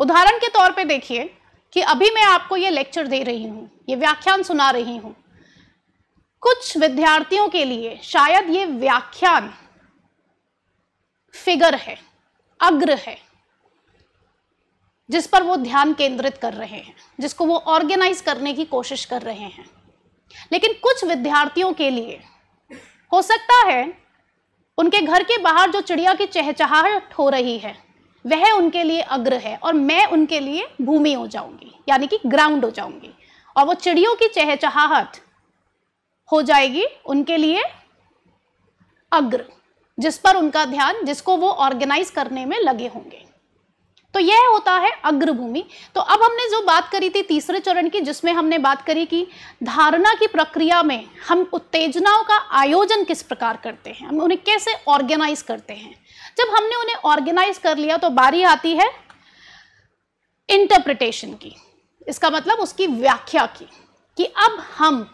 उदाहरण के तौर पे देखिए कि अभी मैं आपको ये लेक्चर दे रही हूँ ये व्याख्यान सुना रही हूँ कुछ विद्यार्थियों के लिए शायद ये व्याख्यान फिगर है अग्र है जिस पर वो ध्यान केंद्रित कर रहे हैं जिसको वो ऑर्गेनाइज करने की कोशिश कर रहे हैं लेकिन कुछ विद्यार्थियों के लिए हो सकता है उनके घर के बाहर जो चिड़िया की चहचहाहट हो रही है वह उनके लिए अग्र है और मैं उनके लिए भूमि हो जाऊंगी यानी कि ग्राउंड हो जाऊंगी और वो चिड़ियों की चहचहाहट हो जाएगी उनके लिए अग्र जिस पर उनका ध्यान जिसको वो ऑर्गेनाइज करने में लगे होंगे तो यह होता है अग्रभूमि तो अब हमने जो बात करी थी तीसरे चरण की जिसमें हमने बात करी कि धारणा की प्रक्रिया में हम उत्तेजनाओं का आयोजन किस प्रकार करते हैं हम उन्हें कैसे ऑर्गेनाइज करते हैं जब हमने उन्हें ऑर्गेनाइज कर लिया तो बारी आती है इंटरप्रिटेशन की इसका मतलब उसकी व्याख्या की कि अब हम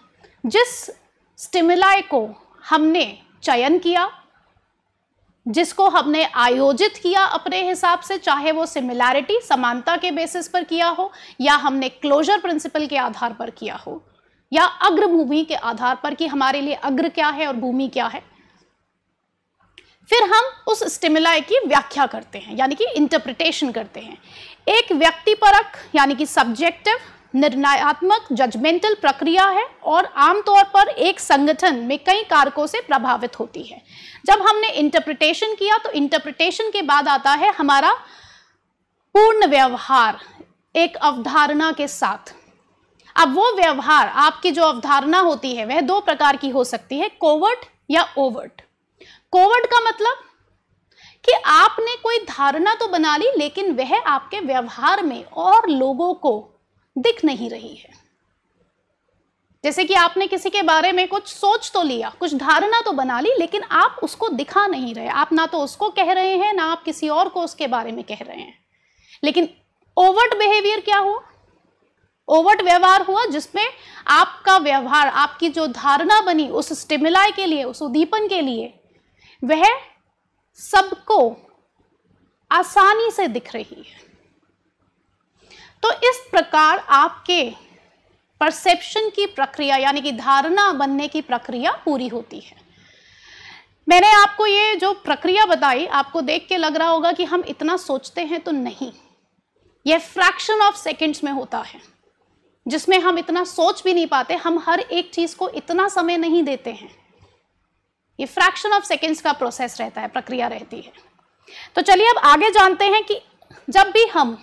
जिस स्टिमुलाई को हमने चयन किया जिसको हमने आयोजित किया अपने हिसाब से चाहे वो सिमिलैरिटी समानता के बेसिस पर किया हो या हमने क्लोजर प्रिंसिपल के आधार पर किया हो या अग्र भूमि के आधार पर कि हमारे लिए अग्र क्या है और भूमि क्या है फिर हम उस स्टिमुलाई की व्याख्या करते हैं यानी कि इंटरप्रिटेशन करते हैं एक व्यक्तिपरक यानी कि सब्जेक्टिव निर्णयात्मक जजमेंटल प्रक्रिया है और आमतौर पर एक संगठन में कई कारकों से प्रभावित होती है जब हमने इंटरप्रिटेशन किया तो इंटरप्रिटेशन के बाद आता है हमारा पूर्ण व्यवहार एक अवधारणा के साथ अब वो व्यवहार आपकी जो अवधारणा होती है वह दो प्रकार की हो सकती है कोवर्ट या ओवर्ट कोवर्ट का मतलब कि आपने कोई धारणा तो बना ली लेकिन वह आपके व्यवहार में और लोगों को दिख नहीं रही है जैसे कि आपने किसी के बारे में कुछ सोच तो लिया कुछ धारणा तो बना ली लेकिन आप उसको दिखा नहीं रहे आप ना तो उसको कह रहे हैं ना आप किसी और को उसके बारे में कह रहे हैं लेकिन ओवर्ट बिहेवियर क्या हुआ ओवर्ट व्यवहार हुआ जिसमें आपका व्यवहार आपकी जो धारणा बनी उस स्टिमुलाय के लिए उस उद्दीपन के लिए वह सबको आसानी से दिख रही है तो इस प्रकार आपके परसेप्शन की प्रक्रिया यानी कि धारणा बनने की प्रक्रिया पूरी होती है मैंने आपको ये जो प्रक्रिया बताई आपको देख के लग रहा होगा कि हम इतना सोचते हैं तो नहीं यह फ्रैक्शन ऑफ सेकेंड्स में होता है जिसमें हम इतना सोच भी नहीं पाते हम हर एक चीज़ को इतना समय नहीं देते हैं ये फ्रैक्शन ऑफ सेकेंड्स का प्रोसेस रहता है प्रक्रिया रहती है तो चलिए अब आगे जानते हैं कि जब भी हम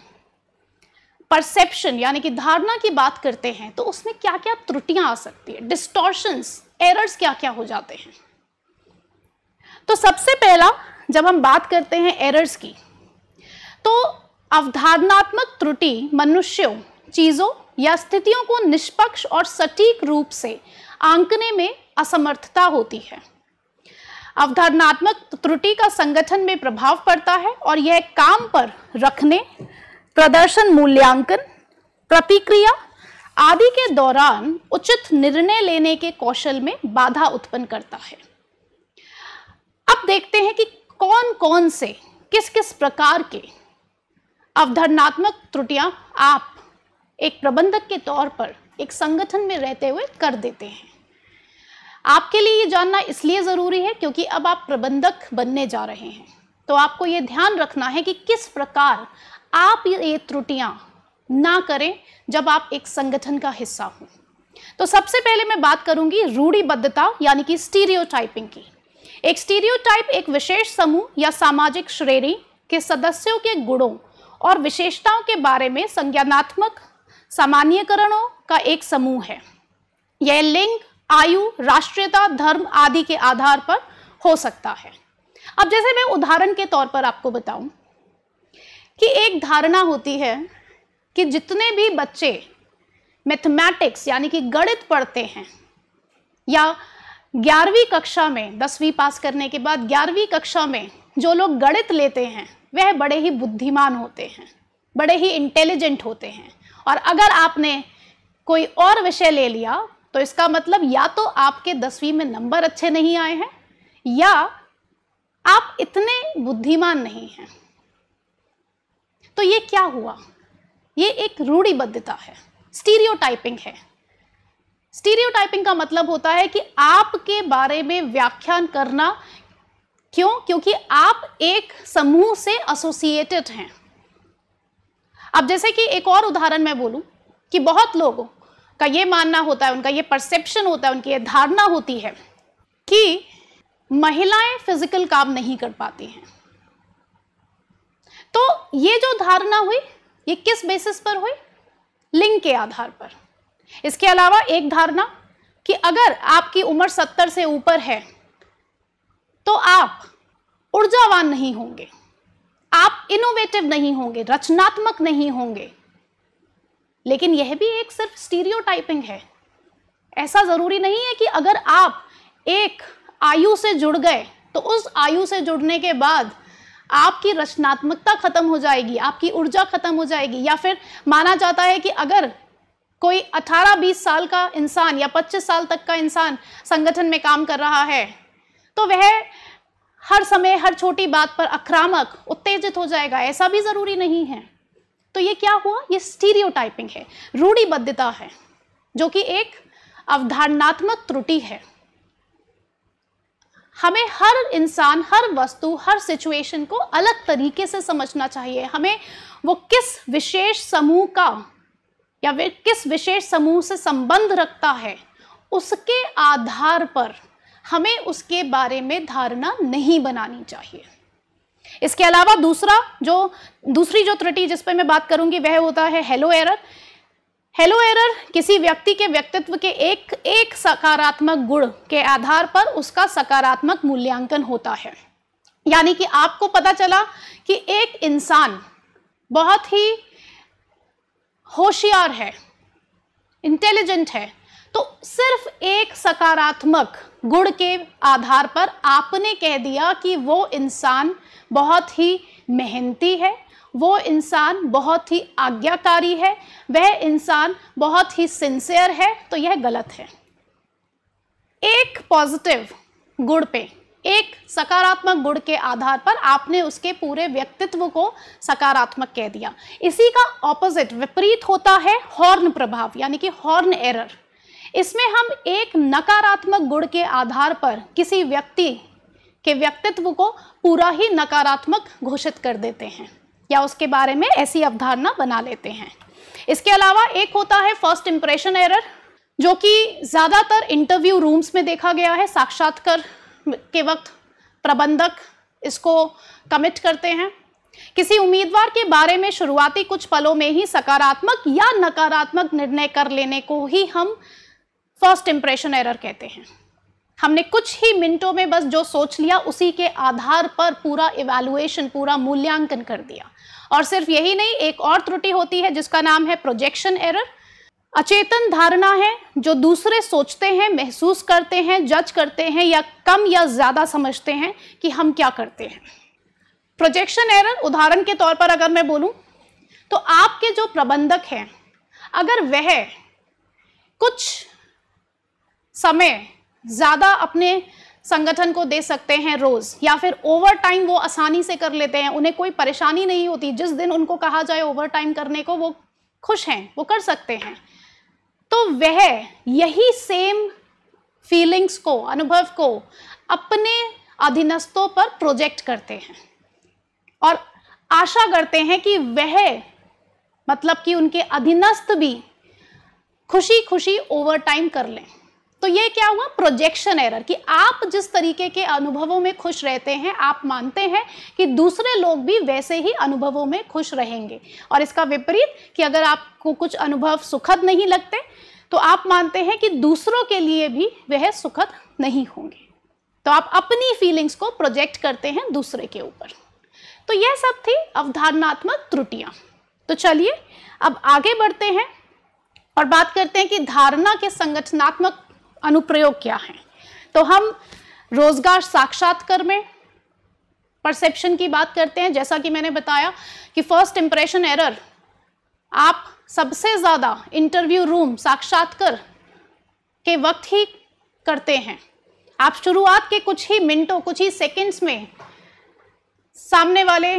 परसेप्शन यानी कि धारणा की बात करते हैं तो उसमें क्या क्या त्रुटियां आ सकती है डिस्टॉर्शंस एरर्स क्या क्या हो जाते हैं तो सबसे पहला जब हम बात करते हैं एरर्स की तो अवधारणात्मक त्रुटि मनुष्यों चीज़ों या स्थितियों को निष्पक्ष और सटीक रूप से आंकने में असमर्थता होती है अवधारणात्मक त्रुटि का संगठन में प्रभाव पड़ता है और यह काम पर रखने प्रदर्शन मूल्यांकन प्रतिक्रिया आदि के दौरान उचित निर्णय लेने के कौशल में बाधा उत्पन्न करता है अब देखते हैं कि कौन कौन से किस किस प्रकार के अवधारणात्मक त्रुटियां आप एक प्रबंधक के तौर पर एक संगठन में रहते हुए कर देते हैं आपके लिए ये जानना इसलिए ज़रूरी है क्योंकि अब आप प्रबंधक बनने जा रहे हैं तो आपको ये ध्यान रखना है कि किस प्रकार आप ये त्रुटियां ना करें जब आप एक संगठन का हिस्सा हों तो सबसे पहले मैं बात करूंगी रूढ़िबद्धता यानी कि स्टीरियोटाइपिंग की एक स्टीरियोटाइप एक विशेष समूह या सामाजिक श्रेणी के सदस्यों के गुणों और विशेषताओं के बारे में संज्ञानात्मक सामान्यकरणों का एक समूह है यह लिंग आयु राष्ट्रीयता धर्म आदि के आधार पर हो सकता है अब जैसे मैं उदाहरण के तौर पर आपको बताऊं कि एक धारणा होती है कि जितने भी बच्चे मैथमेटिक्स यानी कि गणित पढ़ते हैं या ग्यारहवीं कक्षा में दसवीं पास करने के बाद ग्यारहवीं कक्षा में जो लोग गणित लेते हैं वह बड़े ही बुद्धिमान होते हैं बड़े ही इंटेलिजेंट होते हैं और अगर आपने कोई और विषय ले लिया तो इसका मतलब या तो आपके दसवीं में नंबर अच्छे नहीं आए हैं या आप इतने बुद्धिमान नहीं हैं तो ये क्या हुआ ये एक रूढ़िबद्धता है स्टीरियोटाइपिंग है स्टीरियोटाइपिंग का मतलब होता है कि आपके बारे में व्याख्यान करना क्यों क्योंकि आप एक समूह से एसोसिएटेड हैं अब जैसे कि एक और उदाहरण मैं बोलूं कि बहुत लोगों का ये मानना होता है उनका ये परसेप्शन होता है उनकी ये धारणा होती है कि महिलाएं फिजिकल काम नहीं कर पाती हैं तो ये जो धारणा हुई ये किस बेसिस पर हुई लिंग के आधार पर इसके अलावा एक धारणा कि अगर आपकी उम्र सत्तर से ऊपर है तो आप ऊर्जावान नहीं होंगे आप इनोवेटिव नहीं होंगे रचनात्मक नहीं होंगे लेकिन यह भी एक सिर्फ स्टीरियोटाइपिंग है ऐसा ज़रूरी नहीं है कि अगर आप एक आयु से जुड़ गए तो उस आयु से जुड़ने के बाद आपकी रचनात्मकता खत्म हो जाएगी आपकी ऊर्जा खत्म हो जाएगी या फिर माना जाता है कि अगर कोई 18-20 साल का इंसान या 25 साल तक का इंसान संगठन में काम कर रहा है तो वह हर समय हर छोटी बात पर आक्रामक उत्तेजित हो जाएगा ऐसा भी ज़रूरी नहीं है तो ये क्या हुआ ये स्टीरियो है रूढ़ीबद्धता है जो कि एक अवधारणात्मक त्रुटि है हमें हर इंसान हर वस्तु हर सिचुएशन को अलग तरीके से समझना चाहिए हमें वो किस विशेष समूह का या वे किस विशेष समूह से संबंध रखता है उसके आधार पर हमें उसके बारे में धारणा नहीं बनानी चाहिए इसके अलावा दूसरा जो दूसरी जो त्रुटि जिस पर मैं बात करूंगी वह होता है हेलो एरर हेलो एरर किसी व्यक्ति के व्यक्तित्व के एक एक सकारात्मक गुण के आधार पर उसका सकारात्मक मूल्यांकन होता है यानी कि आपको पता चला कि एक इंसान बहुत ही होशियार है इंटेलिजेंट है तो सिर्फ एक सकारात्मक गुण के आधार पर आपने कह दिया कि वो इंसान बहुत ही मेहनती है वो इंसान बहुत ही आज्ञाकारी है वह इंसान बहुत ही सिंसियर है तो यह गलत है एक पॉजिटिव गुण पे एक सकारात्मक गुण के आधार पर आपने उसके पूरे व्यक्तित्व को सकारात्मक कह दिया इसी का ऑपोजिट विपरीत होता है हॉर्न प्रभाव यानी कि हॉर्न एरर इसमें हम एक नकारात्मक गुण के आधार पर किसी व्यक्ति के व्यक्तित्व को पूरा ही नकारात्मक घोषित कर देते हैं या उसके बारे में ऐसी अवधारणा बना लेते हैं इसके अलावा एक होता है फर्स्ट इम्प्रेशन एरर जो कि ज़्यादातर इंटरव्यू रूम्स में देखा गया है साक्षात्कार के वक्त प्रबंधक इसको कमिट करते हैं किसी उम्मीदवार के बारे में शुरुआती कुछ पलों में ही सकारात्मक या नकारात्मक निर्णय कर लेने को ही हम फर्स्ट इम्प्रेशन एरर कहते हैं हमने कुछ ही मिनटों में बस जो सोच लिया उसी के आधार पर पूरा इवेलुएशन पूरा मूल्यांकन कर दिया और सिर्फ यही नहीं एक और त्रुटि होती है जिसका नाम है प्रोजेक्शन एरर अचेतन धारणा है जो दूसरे सोचते हैं महसूस करते हैं जज करते हैं या कम या ज़्यादा समझते हैं कि हम क्या करते हैं प्रोजेक्शन एरर उदाहरण के तौर पर अगर मैं बोलूं तो आपके जो प्रबंधक हैं अगर वह कुछ समय ज़्यादा अपने संगठन को दे सकते हैं रोज या फिर ओवर टाइम वो आसानी से कर लेते हैं उन्हें कोई परेशानी नहीं होती जिस दिन उनको कहा जाए ओवर टाइम करने को वो खुश हैं वो कर सकते हैं तो वह यही सेम फीलिंग्स को अनुभव को अपने अधीनस्थों पर प्रोजेक्ट करते हैं और आशा करते हैं कि वह मतलब कि उनके अधीनस्थ भी खुशी खुशी ओवर टाइम कर लें तो ये क्या हुआ प्रोजेक्शन एरर कि आप जिस तरीके के अनुभवों में खुश रहते हैं आप मानते हैं कि दूसरे लोग भी वैसे ही अनुभवों में खुश रहेंगे और इसका विपरीत कि अगर आपको कुछ अनुभव सुखद नहीं लगते तो आप मानते हैं कि दूसरों के लिए भी वह सुखद नहीं होंगे तो आप अपनी फीलिंग्स को प्रोजेक्ट करते हैं दूसरे के ऊपर तो यह सब थी अवधारणात्मक त्रुटियां तो चलिए अब आगे बढ़ते हैं और बात करते हैं कि धारणा के संगठनात्मक अनुप्रयोग क्या हैं तो हम रोजगार साक्षात्कार में परसेप्शन की बात करते हैं जैसा कि मैंने बताया कि फर्स्ट इम्प्रेशन एरर आप सबसे ज़्यादा इंटरव्यू रूम साक्षात्कार के वक्त ही करते हैं आप शुरुआत के कुछ ही मिनटों कुछ ही सेकंड्स में सामने वाले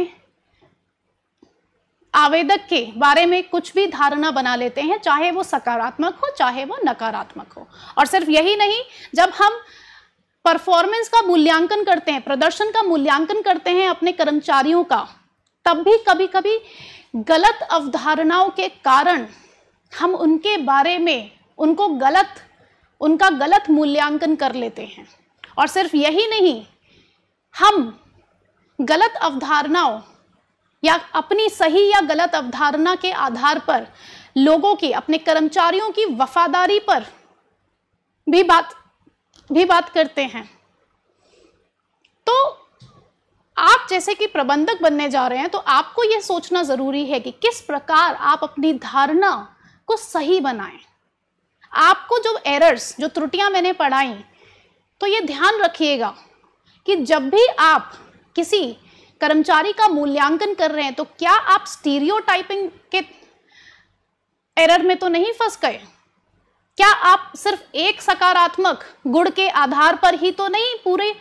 आवेदक के बारे में कुछ भी धारणा बना लेते हैं चाहे वो सकारात्मक हो चाहे वो नकारात्मक हो और सिर्फ यही नहीं जब हम परफॉर्मेंस का मूल्यांकन करते हैं प्रदर्शन का मूल्यांकन करते हैं अपने कर्मचारियों का तब भी कभी कभी गलत अवधारणाओं के कारण हम उनके बारे में उनको गलत उनका गलत मूल्यांकन कर लेते हैं और सिर्फ यही नहीं हम गलत अवधारणाओं या अपनी सही या गलत अवधारणा के आधार पर लोगों की अपने कर्मचारियों की वफादारी पर भी बात भी बात करते हैं तो आप जैसे कि प्रबंधक बनने जा रहे हैं तो आपको यह सोचना ज़रूरी है कि किस प्रकार आप अपनी धारणा को सही बनाएं आपको जो एरर्स जो त्रुटियां मैंने पढ़ाई तो ये ध्यान रखिएगा कि जब भी आप किसी कर्मचारी का मूल्यांकन कर रहे हैं तो क्या आप स्टीरियो के एरर में तो नहीं फंस गए क्या आप सिर्फ एक सकारात्मक गुण के आधार पर ही तो नहीं पूरे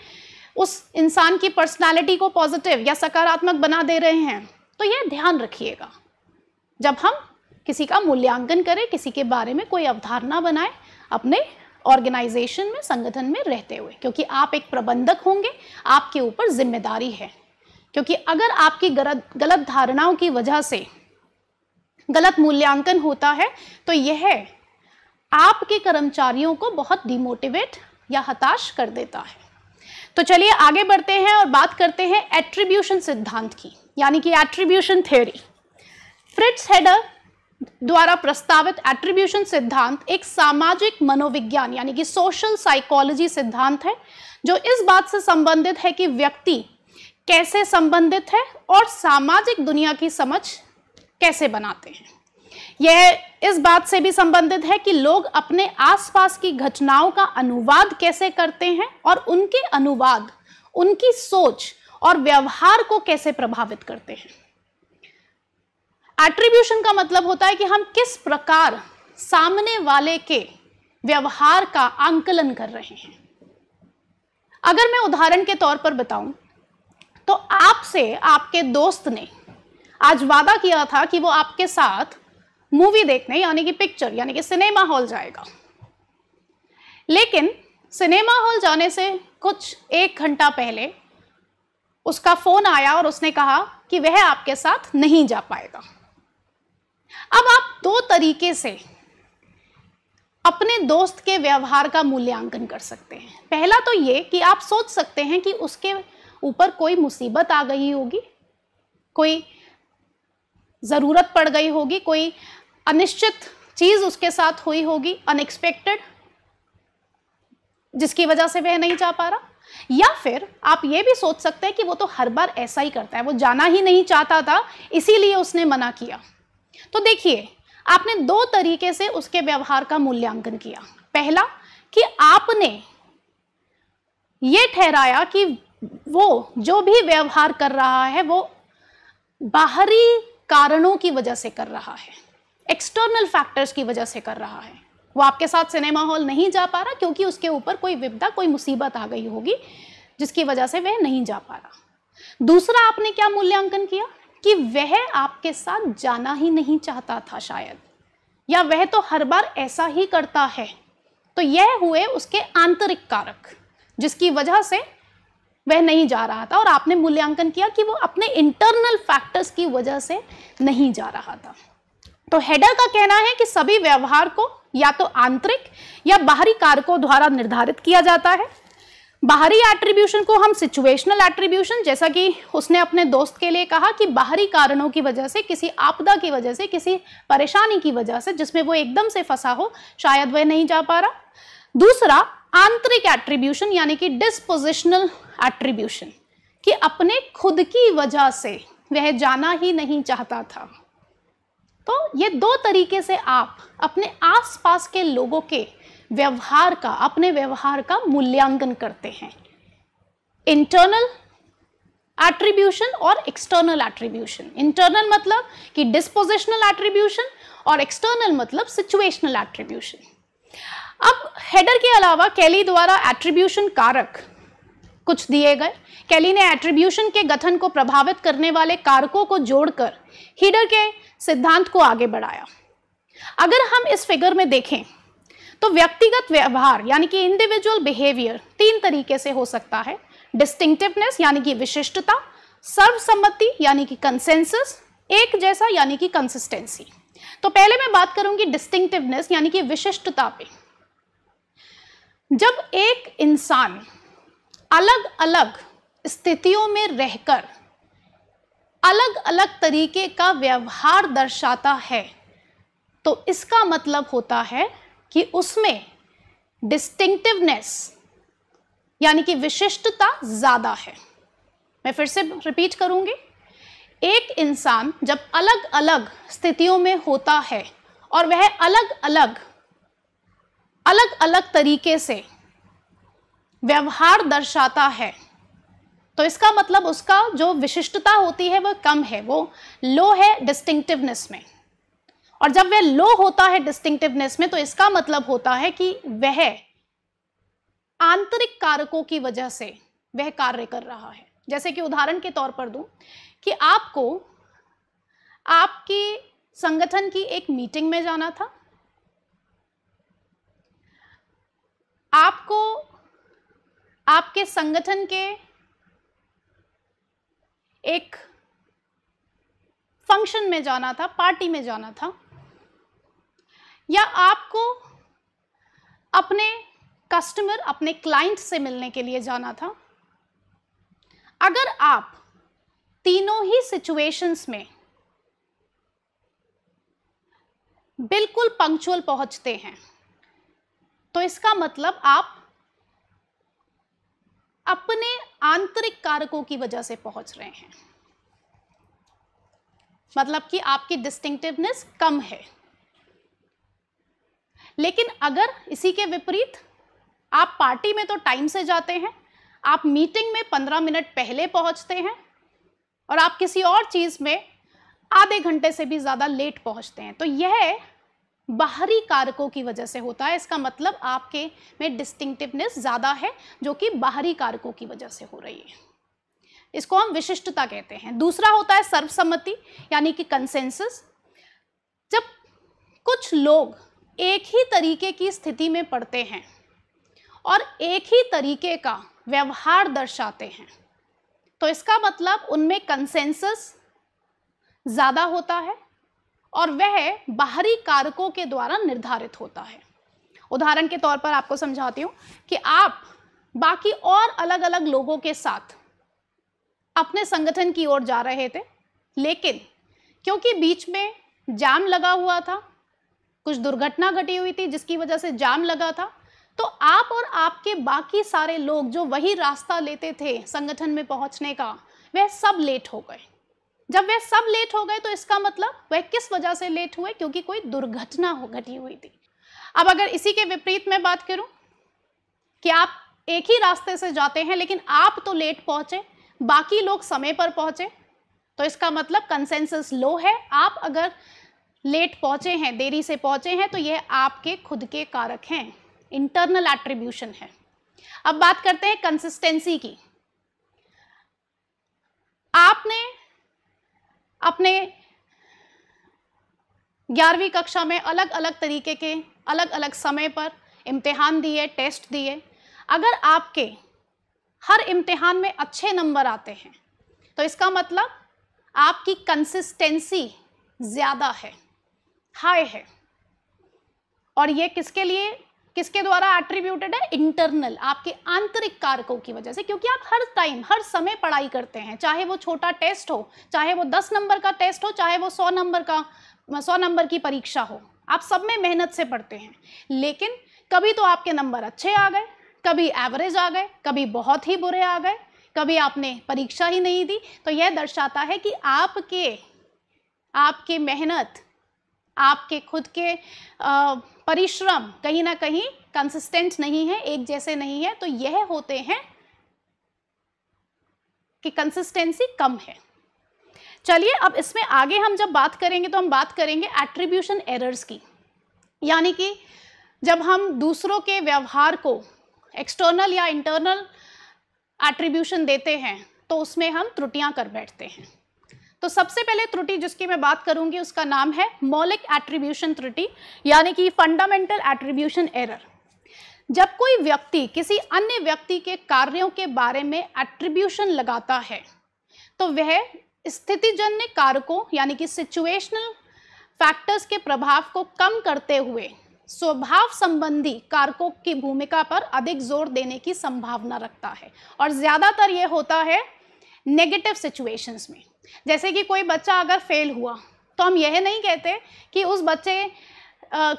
उस इंसान की पर्सनालिटी को पॉजिटिव या सकारात्मक बना दे रहे हैं तो यह ध्यान रखिएगा जब हम किसी का मूल्यांकन करें किसी के बारे में कोई अवधारणा बनाए अपने ऑर्गेनाइजेशन में संगठन में रहते हुए क्योंकि आप एक प्रबंधक होंगे आपके ऊपर जिम्मेदारी है क्योंकि अगर आपकी गलत गलत धारणाओं की वजह से गलत मूल्यांकन होता है तो यह आपके कर्मचारियों को बहुत डिमोटिवेट या हताश कर देता है तो चलिए आगे बढ़ते हैं और बात करते हैं एट्रीब्यूशन सिद्धांत की यानी कि एट्रीब्यूशन थ्योरी फ्रिट्स हेडर द्वारा प्रस्तावित एट्रीब्यूशन सिद्धांत एक सामाजिक मनोविज्ञान यानी कि सोशल साइकोलॉजी सिद्धांत है जो इस बात से संबंधित है कि व्यक्ति कैसे संबंधित है और सामाजिक दुनिया की समझ कैसे बनाते हैं यह इस बात से भी संबंधित है कि लोग अपने आसपास की घटनाओं का अनुवाद कैसे करते हैं और उनके अनुवाद उनकी सोच और व्यवहार को कैसे प्रभावित करते हैं एट्रीब्यूशन का मतलब होता है कि हम किस प्रकार सामने वाले के व्यवहार का आंकलन कर रहे हैं अगर मैं उदाहरण के तौर पर बताऊं तो आपसे आपके दोस्त ने आज वादा किया था कि वो आपके साथ मूवी देखने यानी कि पिक्चर यानी कि सिनेमा हॉल जाएगा लेकिन सिनेमा हॉल जाने से कुछ एक घंटा पहले उसका फोन आया और उसने कहा कि वह आपके साथ नहीं जा पाएगा अब आप दो तरीके से अपने दोस्त के व्यवहार का मूल्यांकन कर सकते हैं पहला तो ये कि आप सोच सकते हैं कि उसके ऊपर कोई मुसीबत आ गई होगी कोई ज़रूरत पड़ गई होगी कोई अनिश्चित चीज़ उसके साथ हुई होगी अनएक्सपेक्टेड जिसकी वजह से वह नहीं जा पा रहा या फिर आप ये भी सोच सकते हैं कि वो तो हर बार ऐसा ही करता है वो जाना ही नहीं चाहता था इसीलिए उसने मना किया तो देखिए आपने दो तरीके से उसके व्यवहार का मूल्यांकन किया पहला कि आपने ये ठहराया कि वो जो भी व्यवहार कर रहा है वो बाहरी कारणों की वजह से कर रहा है एक्सटर्नल फैक्टर्स की वजह से कर रहा है वो आपके साथ सिनेमा हॉल नहीं जा पा रहा क्योंकि उसके ऊपर कोई विपदा कोई मुसीबत आ गई होगी जिसकी वजह से वह नहीं जा पा रहा दूसरा आपने क्या मूल्यांकन किया कि वह आपके साथ जाना ही नहीं चाहता था शायद या वह तो हर बार ऐसा ही करता है तो यह हुए उसके आंतरिक कारक जिसकी वजह से वह नहीं जा रहा था और आपने मूल्यांकन किया कि वो अपने इंटरनल फैक्टर्स की वजह से नहीं जा रहा था तो हेडर का कहना है कि सभी व्यवहार को या तो आंतरिक या बाहरी कारकों द्वारा निर्धारित किया जाता है बाहरी एट्रीब्यूशन को हम सिचुएशनल एट्रीब्यूशन जैसा कि उसने अपने दोस्त के लिए कहा कि बाहरी कारणों की वजह से किसी आपदा की वजह से किसी परेशानी की वजह से जिसमें वो एकदम से फंसा हो शायद वह नहीं जा पा रहा दूसरा आंतरिक एट्रीब्यूशन यानी कि डिस्पोजिशनल एट्रीब्यूशन कि अपने खुद की वजह से वह जाना ही नहीं चाहता था तो ये दो तरीके से आप अपने आसपास के लोगों के व्यवहार का अपने व्यवहार का मूल्यांकन करते हैं इंटरनल एट्रीब्यूशन और एक्सटर्नल एट्रीब्यूशन इंटरनल मतलब कि डिस्पोजिशनल एट्रीब्यूशन और एक्सटर्नल मतलब सिचुएशनल एट्रीब्यूशन अब हेडर के अलावा कैली द्वारा एट्रीब्यूशन कारक कुछ दिए गए कैली ने एट्रीब्यूशन के गठन को प्रभावित करने वाले कारकों को जोड़कर हीडर के सिद्धांत को आगे बढ़ाया अगर हम इस फिगर में देखें तो व्यक्तिगत व्यवहार यानी कि इंडिविजुअल बिहेवियर तीन तरीके से हो सकता है डिस्टिंक्टिवनेस यानी कि विशिष्टता सर्वसम्मति यानी कि कंसेंसस एक जैसा यानी कि कंसिस्टेंसी तो पहले मैं बात करूंगी डिस्टिंक्टिवनेस यानी कि विशिष्टता पे जब एक इंसान अलग अलग स्थितियों में रहकर अलग अलग तरीके का व्यवहार दर्शाता है तो इसका मतलब होता है कि उसमें डिस्टिंक्टिवनेस यानी कि विशिष्टता ज़्यादा है मैं फिर से रिपीट करूँगी एक इंसान जब अलग अलग स्थितियों में होता है और वह अलग अलग अलग अलग तरीके से व्यवहार दर्शाता है तो इसका मतलब उसका जो विशिष्टता होती है वह कम है वो लो है डिस्टिंक्टिवनेस में और जब वह लो होता है डिस्टिंक्टिवनेस में तो इसका मतलब होता है कि वह आंतरिक कारकों की वजह से वह कार्य कर रहा है जैसे कि उदाहरण के तौर पर दूं कि आपको आपके संगठन की एक मीटिंग में जाना था आपको आपके संगठन के एक फंक्शन में जाना था पार्टी में जाना था या आपको अपने कस्टमर अपने क्लाइंट से मिलने के लिए जाना था अगर आप तीनों ही सिचुएशंस में बिल्कुल पंक्चुअल पहुंचते हैं तो इसका मतलब आप अपने आंतरिक कारकों की वजह से पहुंच रहे हैं मतलब कि आपकी डिस्टिंक्टिवनेस कम है लेकिन अगर इसी के विपरीत आप पार्टी में तो टाइम से जाते हैं आप मीटिंग में पंद्रह मिनट पहले पहुंचते हैं और आप किसी और चीज़ में आधे घंटे से भी ज़्यादा लेट पहुंचते हैं तो यह बाहरी कारकों की वजह से होता है इसका मतलब आपके में डिस्टिंक्टिवनेस ज़्यादा है जो कि बाहरी कारकों की वजह से हो रही है इसको हम विशिष्टता कहते हैं दूसरा होता है सर्वसम्मति यानी कि कंसेंसस जब कुछ लोग एक ही तरीके की स्थिति में पड़ते हैं और एक ही तरीके का व्यवहार दर्शाते हैं तो इसका मतलब उनमें कंसेंसस ज़्यादा होता है और वह बाहरी कारकों के द्वारा निर्धारित होता है उदाहरण के तौर पर आपको समझाती हूँ कि आप बाकी और अलग अलग लोगों के साथ अपने संगठन की ओर जा रहे थे लेकिन क्योंकि बीच में जाम लगा हुआ था कुछ दुर्घटना घटी हुई थी जिसकी वजह से जाम लगा था तो आप और आपके बाकी सारे लोग जो वही रास्ता लेते थे संगठन में पहुंचने का वह सब लेट हो गए जब वे सब लेट हो गए तो इसका मतलब वह किस वजह से लेट हुए क्योंकि कोई दुर्घटना हो घटी हुई थी अब अगर इसी के विपरीत मैं बात करूं कि आप एक ही रास्ते से जाते हैं लेकिन आप तो लेट पहुंचे बाकी लोग समय पर पहुंचे तो इसका मतलब कंसेंसस लो है आप अगर लेट पहुंचे हैं देरी से पहुंचे हैं तो यह आपके खुद के कारक हैं इंटरनल एट्रीब्यूशन है अब बात करते हैं कंसिस्टेंसी की आपने अपने ग्यारहवीं कक्षा में अलग अलग तरीके के अलग अलग समय पर इम्तिहान दिए टेस्ट दिए अगर आपके हर इम्तिहान में अच्छे नंबर आते हैं तो इसका मतलब आपकी कंसिस्टेंसी ज़्यादा है हाई है और ये किसके लिए किसके द्वारा एट्रीब्यूटेड है इंटरनल आपके आंतरिक कारकों की वजह से क्योंकि आप हर टाइम हर समय पढ़ाई करते हैं चाहे वो छोटा टेस्ट हो चाहे वो दस नंबर का टेस्ट हो चाहे वो सौ नंबर का सौ नंबर की परीक्षा हो आप सब में मेहनत से पढ़ते हैं लेकिन कभी तो आपके नंबर अच्छे आ गए कभी एवरेज आ गए कभी बहुत ही बुरे आ गए कभी आपने परीक्षा ही नहीं दी तो यह दर्शाता है कि आपके आपकी मेहनत आपके खुद के परिश्रम कहीं ना कहीं कंसिस्टेंट नहीं है एक जैसे नहीं है तो यह होते हैं कि कंसिस्टेंसी कम है चलिए अब इसमें आगे हम जब बात करेंगे तो हम बात करेंगे एट्रीब्यूशन एरर्स की यानी कि जब हम दूसरों के व्यवहार को एक्सटर्नल या इंटरनल एट्रीब्यूशन देते हैं तो उसमें हम त्रुटियां कर बैठते हैं तो सबसे पहले त्रुटि जिसकी मैं बात करूंगी उसका नाम है मौलिक एट्रीब्यूशन त्रुटि यानी कि फंडामेंटल एट्रीब्यूशन एरर जब कोई व्यक्ति किसी अन्य व्यक्ति के कार्यों के बारे में एट्रीब्यूशन लगाता है तो वह स्थितिजन्य कारकों यानी कि सिचुएशनल फैक्टर्स के प्रभाव को कम करते हुए स्वभाव संबंधी कारकों की भूमिका पर अधिक जोर देने की संभावना रखता है और ज़्यादातर ये होता है नेगेटिव सिचुएशंस में जैसे कि कोई बच्चा अगर फेल हुआ तो हम यह नहीं कहते कि उस बच्चे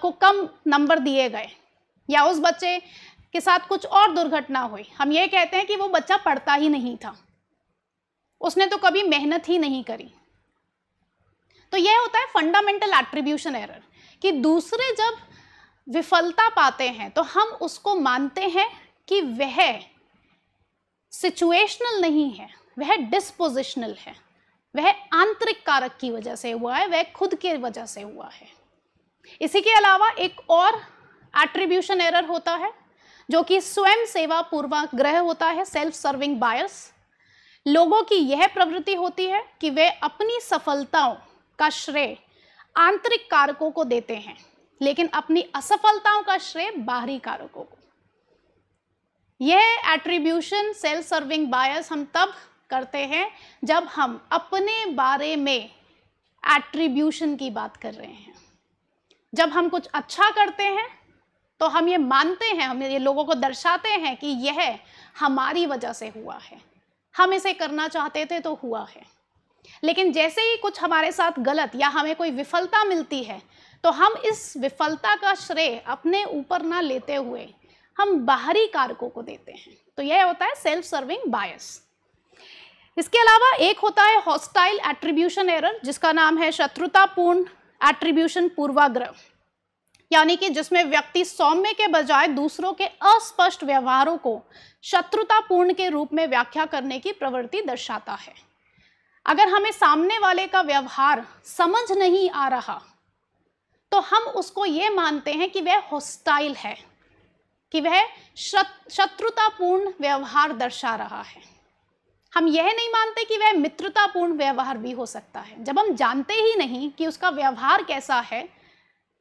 को कम नंबर दिए गए या उस बच्चे के साथ कुछ और दुर्घटना हुई हम ये कहते हैं कि वो बच्चा पढ़ता ही नहीं था उसने तो कभी मेहनत ही नहीं करी तो यह होता है फंडामेंटल एट्रीब्यूशन एरर कि दूसरे जब विफलता पाते हैं तो हम उसको मानते हैं कि वह सिचुएशनल नहीं है वह डिस्पोजिशनल है वह आंतरिक कारक की वजह से हुआ है वह खुद के वजह से हुआ है इसी के अलावा एक और एट्रीब्यूशन एरर होता है जो कि स्वयं सेवा पूर्वाग्रह होता है सेल्फ सर्विंग बायस लोगों की यह प्रवृत्ति होती है कि वे अपनी सफलताओं का श्रेय आंतरिक कारकों को देते हैं लेकिन अपनी असफलताओं का श्रेय बाहरी कारकों को यह एट्रीब्यूशन सेल्फ सर्विंग बायस हम तब करते हैं जब हम अपने बारे में एट्रीब्यूशन की बात कर रहे हैं जब हम कुछ अच्छा करते हैं तो हम ये मानते हैं हम ये लोगों को दर्शाते हैं कि यह हमारी वजह से हुआ है हम इसे करना चाहते थे तो हुआ है लेकिन जैसे ही कुछ हमारे साथ गलत या हमें कोई विफलता मिलती है तो हम इस विफलता का श्रेय अपने ऊपर ना लेते हुए हम बाहरी कारकों को देते हैं तो यह होता है सेल्फ सर्विंग बायस इसके अलावा एक होता है हॉस्टाइल एट्रीब्यूशन एरर जिसका नाम है शत्रुतापूर्ण एट्रीब्यूशन पूर्वाग्रह यानी कि जिसमें व्यक्ति सौम्य के बजाय दूसरों के अस्पष्ट व्यवहारों को शत्रुतापूर्ण के रूप में व्याख्या करने की प्रवृत्ति दर्शाता है अगर हमें सामने वाले का व्यवहार समझ नहीं आ रहा तो हम उसको ये मानते हैं कि वह हॉस्टाइल है कि वह शत्रुतापूर्ण व्यवहार दर्शा रहा है हम यह नहीं मानते कि वह मित्रतापूर्ण व्यवहार भी हो सकता है जब हम जानते ही नहीं कि उसका व्यवहार कैसा है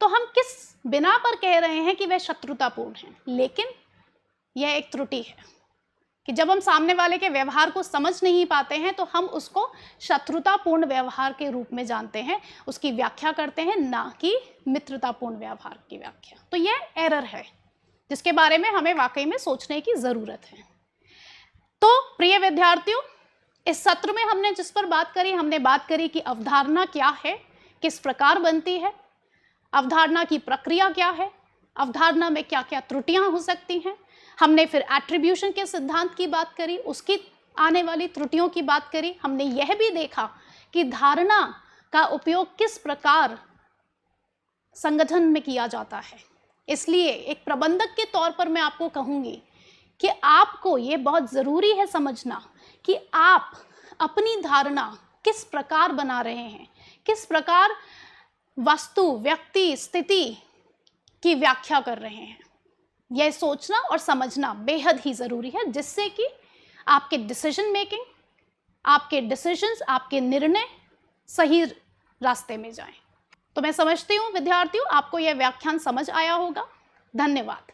तो हम किस बिना पर कह रहे हैं कि वह शत्रुतापूर्ण है लेकिन यह एक त्रुटि है कि जब हम सामने वाले के व्यवहार को समझ नहीं पाते हैं तो हम उसको शत्रुतापूर्ण व्यवहार के रूप में जानते हैं उसकी व्याख्या करते हैं ना कि मित्रतापूर्ण व्यवहार की व्याख्या तो यह एरर है जिसके बारे में हमें वाकई में सोचने की ज़रूरत है तो प्रिय विद्यार्थियों इस सत्र में हमने जिस पर बात करी हमने बात करी कि अवधारणा क्या है किस प्रकार बनती है अवधारणा की प्रक्रिया क्या है अवधारणा में क्या क्या त्रुटियां हो सकती हैं हमने फिर एट्रीब्यूशन के सिद्धांत की बात करी उसकी आने वाली त्रुटियों की बात करी हमने यह भी देखा कि धारणा का उपयोग किस प्रकार संगठन में किया जाता है इसलिए एक प्रबंधक के तौर पर मैं आपको कहूँगी कि आपको ये बहुत ज़रूरी है समझना कि आप अपनी धारणा किस प्रकार बना रहे हैं किस प्रकार वस्तु व्यक्ति स्थिति की व्याख्या कर रहे हैं यह सोचना और समझना बेहद ही ज़रूरी है जिससे कि आपके डिसीजन मेकिंग आपके डिसीजंस आपके निर्णय सही रास्ते में जाएं। तो मैं समझती हूँ विद्यार्थियों आपको यह व्याख्यान समझ आया होगा धन्यवाद